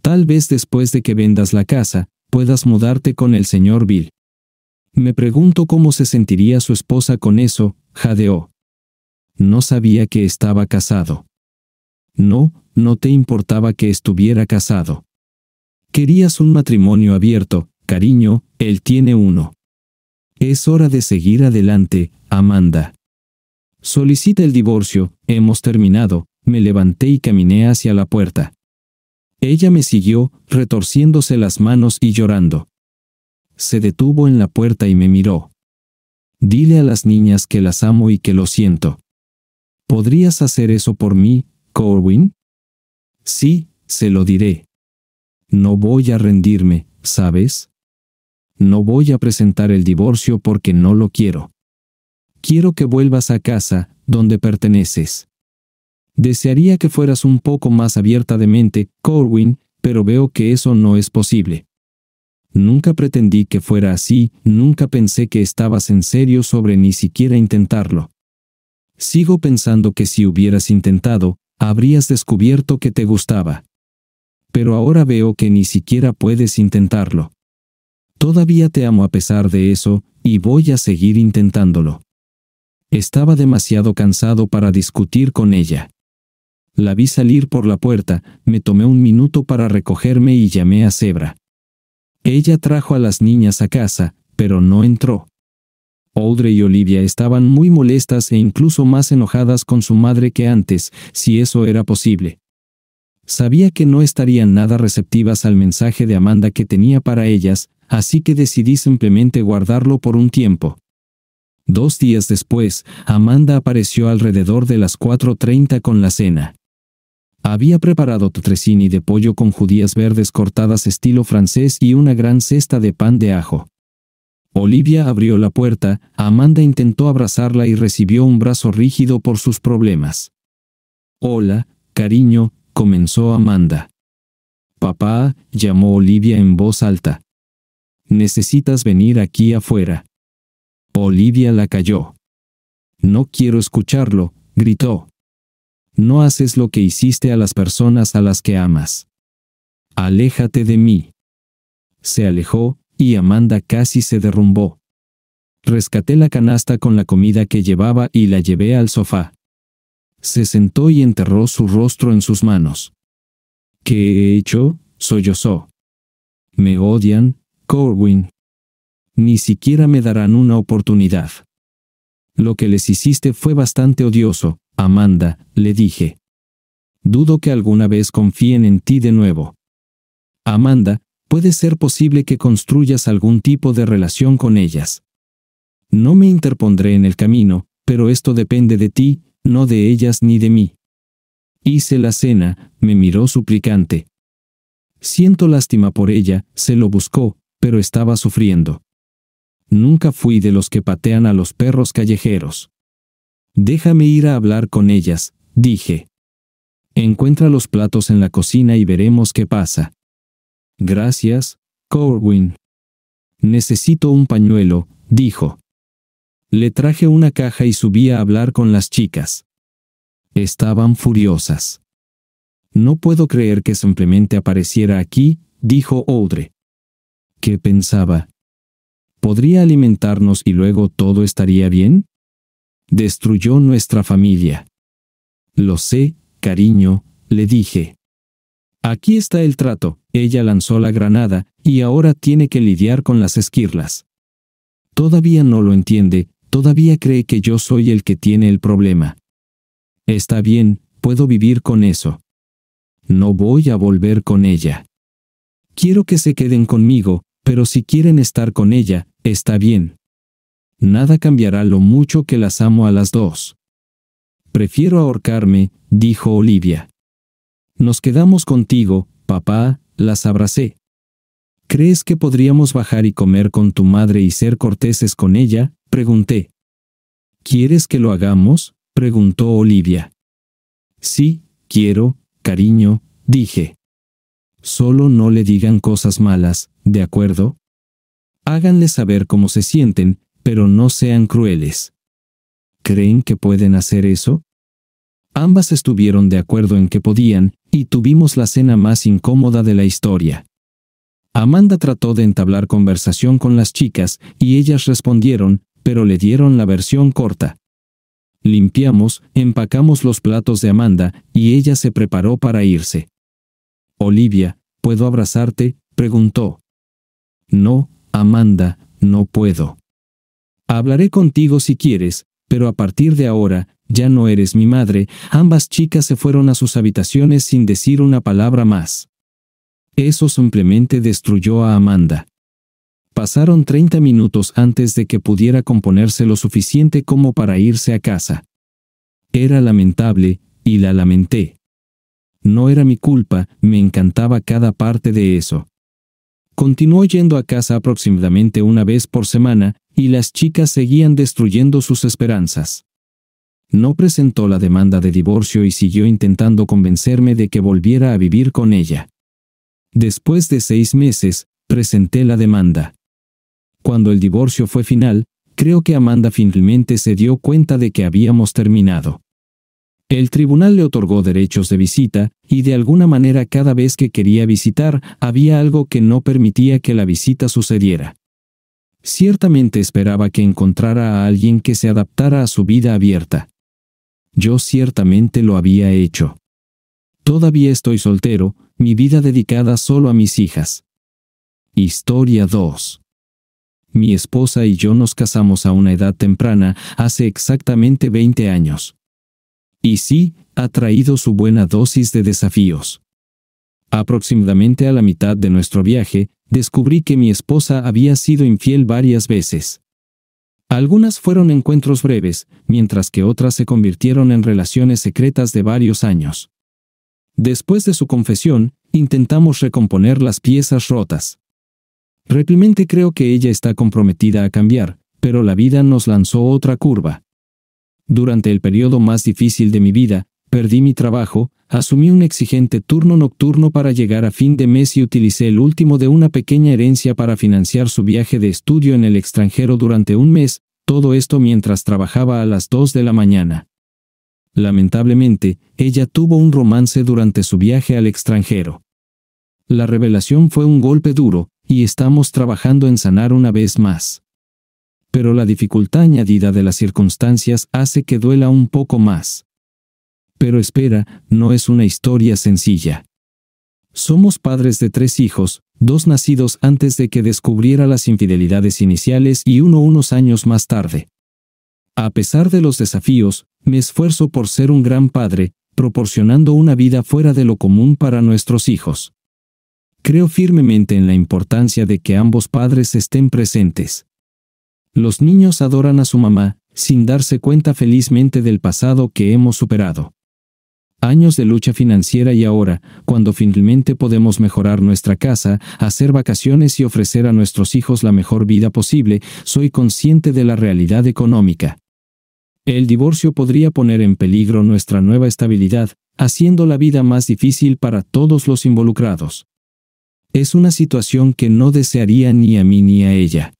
Tal vez después de que vendas la casa, puedas mudarte con el señor Bill. Me pregunto cómo se sentiría su esposa con eso, jadeó. No sabía que estaba casado. No, no te importaba que estuviera casado. Querías un matrimonio abierto, cariño, él tiene uno. Es hora de seguir adelante, Amanda. Solicita el divorcio, hemos terminado, me levanté y caminé hacia la puerta. Ella me siguió, retorciéndose las manos y llorando. Se detuvo en la puerta y me miró. Dile a las niñas que las amo y que lo siento. ¿Podrías hacer eso por mí, Corwin? Sí, se lo diré. No voy a rendirme, ¿sabes? No voy a presentar el divorcio porque no lo quiero. Quiero que vuelvas a casa, donde perteneces. Desearía que fueras un poco más abierta de mente, Corwin, pero veo que eso no es posible. Nunca pretendí que fuera así, nunca pensé que estabas en serio sobre ni siquiera intentarlo. Sigo pensando que si hubieras intentado, habrías descubierto que te gustaba pero ahora veo que ni siquiera puedes intentarlo. Todavía te amo a pesar de eso, y voy a seguir intentándolo. Estaba demasiado cansado para discutir con ella. La vi salir por la puerta, me tomé un minuto para recogerme y llamé a Zebra. Ella trajo a las niñas a casa, pero no entró. Audrey y Olivia estaban muy molestas e incluso más enojadas con su madre que antes, si eso era posible. Sabía que no estarían nada receptivas al mensaje de Amanda que tenía para ellas, así que decidí simplemente guardarlo por un tiempo. Dos días después, Amanda apareció alrededor de las 4.30 con la cena. Había preparado totrecini de pollo con judías verdes cortadas estilo francés y una gran cesta de pan de ajo. Olivia abrió la puerta, Amanda intentó abrazarla y recibió un brazo rígido por sus problemas. Hola, cariño, comenzó Amanda. Papá, llamó Olivia en voz alta. Necesitas venir aquí afuera. Olivia la calló. No quiero escucharlo, gritó. No haces lo que hiciste a las personas a las que amas. Aléjate de mí. Se alejó, y Amanda casi se derrumbó. Rescaté la canasta con la comida que llevaba y la llevé al sofá se sentó y enterró su rostro en sus manos. ¿Qué he hecho? sollozó. Me odian, Corwin. Ni siquiera me darán una oportunidad. Lo que les hiciste fue bastante odioso, Amanda, le dije. Dudo que alguna vez confíen en ti de nuevo. Amanda, puede ser posible que construyas algún tipo de relación con ellas. No me interpondré en el camino, pero esto depende de ti, no de ellas ni de mí. Hice la cena, me miró suplicante. Siento lástima por ella, se lo buscó, pero estaba sufriendo. Nunca fui de los que patean a los perros callejeros. Déjame ir a hablar con ellas, dije. Encuentra los platos en la cocina y veremos qué pasa. Gracias, Corwin. Necesito un pañuelo, dijo. Le traje una caja y subí a hablar con las chicas. Estaban furiosas. No puedo creer que simplemente apareciera aquí, dijo Odre. ¿Qué pensaba? ¿Podría alimentarnos y luego todo estaría bien? Destruyó nuestra familia. Lo sé, cariño, le dije. Aquí está el trato, ella lanzó la granada, y ahora tiene que lidiar con las esquirlas. Todavía no lo entiende, todavía cree que yo soy el que tiene el problema. Está bien, puedo vivir con eso. No voy a volver con ella. Quiero que se queden conmigo, pero si quieren estar con ella, está bien. Nada cambiará lo mucho que las amo a las dos. Prefiero ahorcarme, dijo Olivia. Nos quedamos contigo, papá, las abracé. ¿Crees que podríamos bajar y comer con tu madre y ser corteses con ella? pregunté. ¿Quieres que lo hagamos? preguntó Olivia. Sí, quiero, cariño, dije. Solo no le digan cosas malas, ¿de acuerdo? Háganle saber cómo se sienten, pero no sean crueles. ¿Creen que pueden hacer eso? Ambas estuvieron de acuerdo en que podían, y tuvimos la cena más incómoda de la historia. Amanda trató de entablar conversación con las chicas y ellas respondieron, pero le dieron la versión corta. Limpiamos, empacamos los platos de Amanda y ella se preparó para irse. Olivia, ¿puedo abrazarte? preguntó. No, Amanda, no puedo. Hablaré contigo si quieres, pero a partir de ahora, ya no eres mi madre. Ambas chicas se fueron a sus habitaciones sin decir una palabra más. Eso simplemente destruyó a Amanda. Pasaron 30 minutos antes de que pudiera componerse lo suficiente como para irse a casa. Era lamentable, y la lamenté. No era mi culpa, me encantaba cada parte de eso. Continuó yendo a casa aproximadamente una vez por semana, y las chicas seguían destruyendo sus esperanzas. No presentó la demanda de divorcio y siguió intentando convencerme de que volviera a vivir con ella. Después de seis meses, presenté la demanda. Cuando el divorcio fue final, creo que Amanda finalmente se dio cuenta de que habíamos terminado. El tribunal le otorgó derechos de visita, y de alguna manera cada vez que quería visitar, había algo que no permitía que la visita sucediera. Ciertamente esperaba que encontrara a alguien que se adaptara a su vida abierta. Yo ciertamente lo había hecho. Todavía estoy soltero, mi vida dedicada solo a mis hijas. Historia 2. Mi esposa y yo nos casamos a una edad temprana, hace exactamente 20 años. Y sí, ha traído su buena dosis de desafíos. Aproximadamente a la mitad de nuestro viaje, descubrí que mi esposa había sido infiel varias veces. Algunas fueron encuentros breves, mientras que otras se convirtieron en relaciones secretas de varios años. Después de su confesión, intentamos recomponer las piezas rotas. Realmente creo que ella está comprometida a cambiar, pero la vida nos lanzó otra curva. Durante el periodo más difícil de mi vida, perdí mi trabajo, asumí un exigente turno nocturno para llegar a fin de mes y utilicé el último de una pequeña herencia para financiar su viaje de estudio en el extranjero durante un mes, todo esto mientras trabajaba a las 2 de la mañana. Lamentablemente, ella tuvo un romance durante su viaje al extranjero. La revelación fue un golpe duro, y estamos trabajando en sanar una vez más. Pero la dificultad añadida de las circunstancias hace que duela un poco más. Pero espera, no es una historia sencilla. Somos padres de tres hijos, dos nacidos antes de que descubriera las infidelidades iniciales y uno unos años más tarde. A pesar de los desafíos, me esfuerzo por ser un gran padre, proporcionando una vida fuera de lo común para nuestros hijos. Creo firmemente en la importancia de que ambos padres estén presentes. Los niños adoran a su mamá, sin darse cuenta felizmente del pasado que hemos superado. Años de lucha financiera y ahora, cuando finalmente podemos mejorar nuestra casa, hacer vacaciones y ofrecer a nuestros hijos la mejor vida posible, soy consciente de la realidad económica. El divorcio podría poner en peligro nuestra nueva estabilidad, haciendo la vida más difícil para todos los involucrados. Es una situación que no desearía ni a mí ni a ella.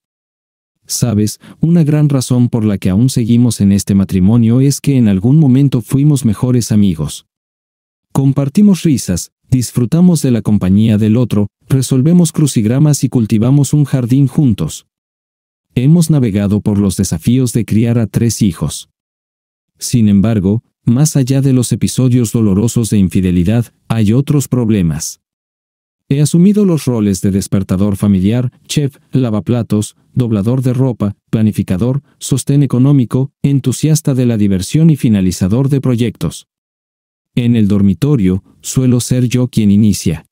Sabes, una gran razón por la que aún seguimos en este matrimonio es que en algún momento fuimos mejores amigos. Compartimos risas, disfrutamos de la compañía del otro, resolvemos crucigramas y cultivamos un jardín juntos. Hemos navegado por los desafíos de criar a tres hijos. Sin embargo, más allá de los episodios dolorosos de infidelidad, hay otros problemas. He asumido los roles de despertador familiar, chef, lavaplatos, doblador de ropa, planificador, sostén económico, entusiasta de la diversión y finalizador de proyectos. En el dormitorio, suelo ser yo quien inicia.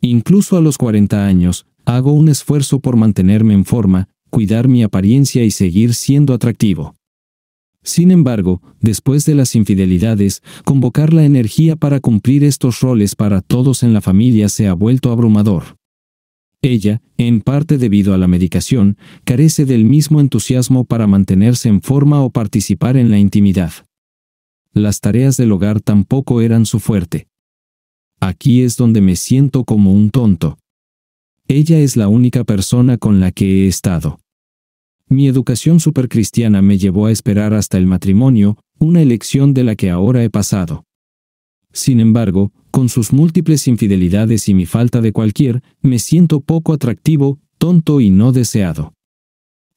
Incluso a los 40 años, hago un esfuerzo por mantenerme en forma, cuidar mi apariencia y seguir siendo atractivo. Sin embargo, después de las infidelidades, convocar la energía para cumplir estos roles para todos en la familia se ha vuelto abrumador. Ella, en parte debido a la medicación, carece del mismo entusiasmo para mantenerse en forma o participar en la intimidad. Las tareas del hogar tampoco eran su fuerte. Aquí es donde me siento como un tonto. Ella es la única persona con la que he estado. Mi educación supercristiana me llevó a esperar hasta el matrimonio, una elección de la que ahora he pasado. Sin embargo, con sus múltiples infidelidades y mi falta de cualquier, me siento poco atractivo, tonto y no deseado.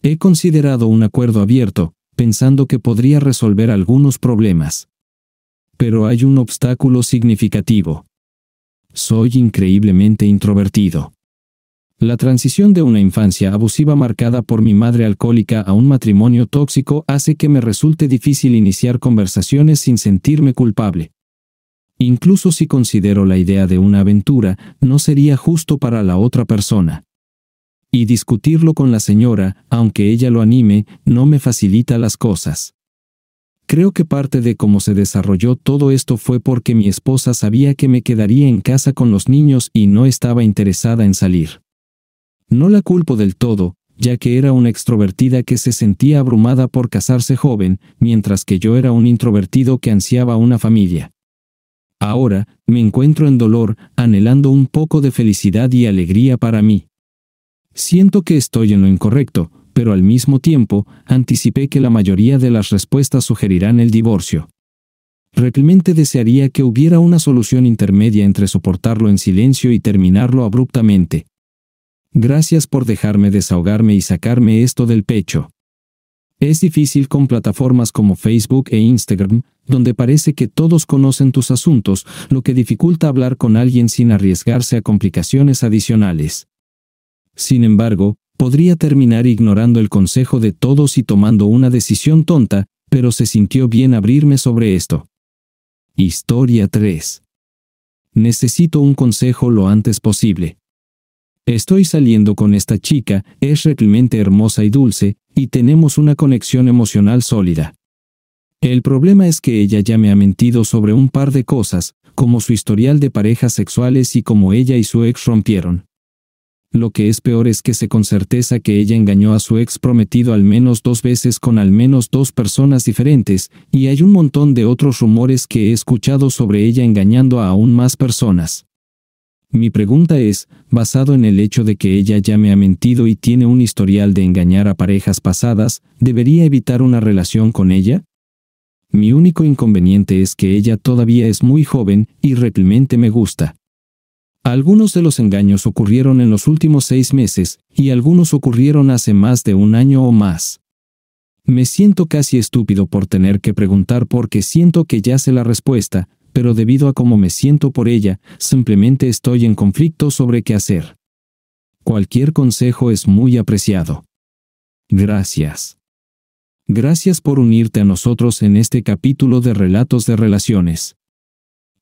He considerado un acuerdo abierto, pensando que podría resolver algunos problemas. Pero hay un obstáculo significativo. Soy increíblemente introvertido. La transición de una infancia abusiva marcada por mi madre alcohólica a un matrimonio tóxico hace que me resulte difícil iniciar conversaciones sin sentirme culpable. Incluso si considero la idea de una aventura, no sería justo para la otra persona. Y discutirlo con la señora, aunque ella lo anime, no me facilita las cosas. Creo que parte de cómo se desarrolló todo esto fue porque mi esposa sabía que me quedaría en casa con los niños y no estaba interesada en salir. No la culpo del todo, ya que era una extrovertida que se sentía abrumada por casarse joven, mientras que yo era un introvertido que ansiaba una familia. Ahora, me encuentro en dolor, anhelando un poco de felicidad y alegría para mí. Siento que estoy en lo incorrecto, pero al mismo tiempo, anticipé que la mayoría de las respuestas sugerirán el divorcio. Realmente desearía que hubiera una solución intermedia entre soportarlo en silencio y terminarlo abruptamente, Gracias por dejarme desahogarme y sacarme esto del pecho. Es difícil con plataformas como Facebook e Instagram, donde parece que todos conocen tus asuntos, lo que dificulta hablar con alguien sin arriesgarse a complicaciones adicionales. Sin embargo, podría terminar ignorando el consejo de todos y tomando una decisión tonta, pero se sintió bien abrirme sobre esto. Historia 3. Necesito un consejo lo antes posible. Estoy saliendo con esta chica, es realmente hermosa y dulce, y tenemos una conexión emocional sólida. El problema es que ella ya me ha mentido sobre un par de cosas, como su historial de parejas sexuales y cómo ella y su ex rompieron. Lo que es peor es que sé con certeza que ella engañó a su ex prometido al menos dos veces con al menos dos personas diferentes, y hay un montón de otros rumores que he escuchado sobre ella engañando a aún más personas. Mi pregunta es, basado en el hecho de que ella ya me ha mentido y tiene un historial de engañar a parejas pasadas, ¿debería evitar una relación con ella? Mi único inconveniente es que ella todavía es muy joven y realmente me gusta. Algunos de los engaños ocurrieron en los últimos seis meses, y algunos ocurrieron hace más de un año o más. Me siento casi estúpido por tener que preguntar porque siento que ya sé la respuesta, pero debido a cómo me siento por ella, simplemente estoy en conflicto sobre qué hacer. Cualquier consejo es muy apreciado. Gracias. Gracias por unirte a nosotros en este capítulo de Relatos de Relaciones.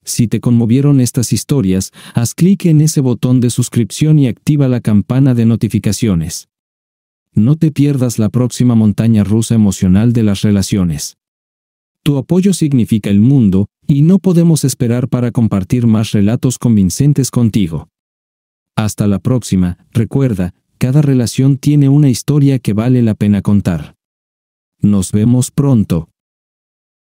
Si te conmovieron estas historias, haz clic en ese botón de suscripción y activa la campana de notificaciones. No te pierdas la próxima montaña rusa emocional de las relaciones. Tu apoyo significa el mundo, y no podemos esperar para compartir más relatos convincentes contigo. Hasta la próxima, recuerda, cada relación tiene una historia que vale la pena contar. Nos vemos pronto.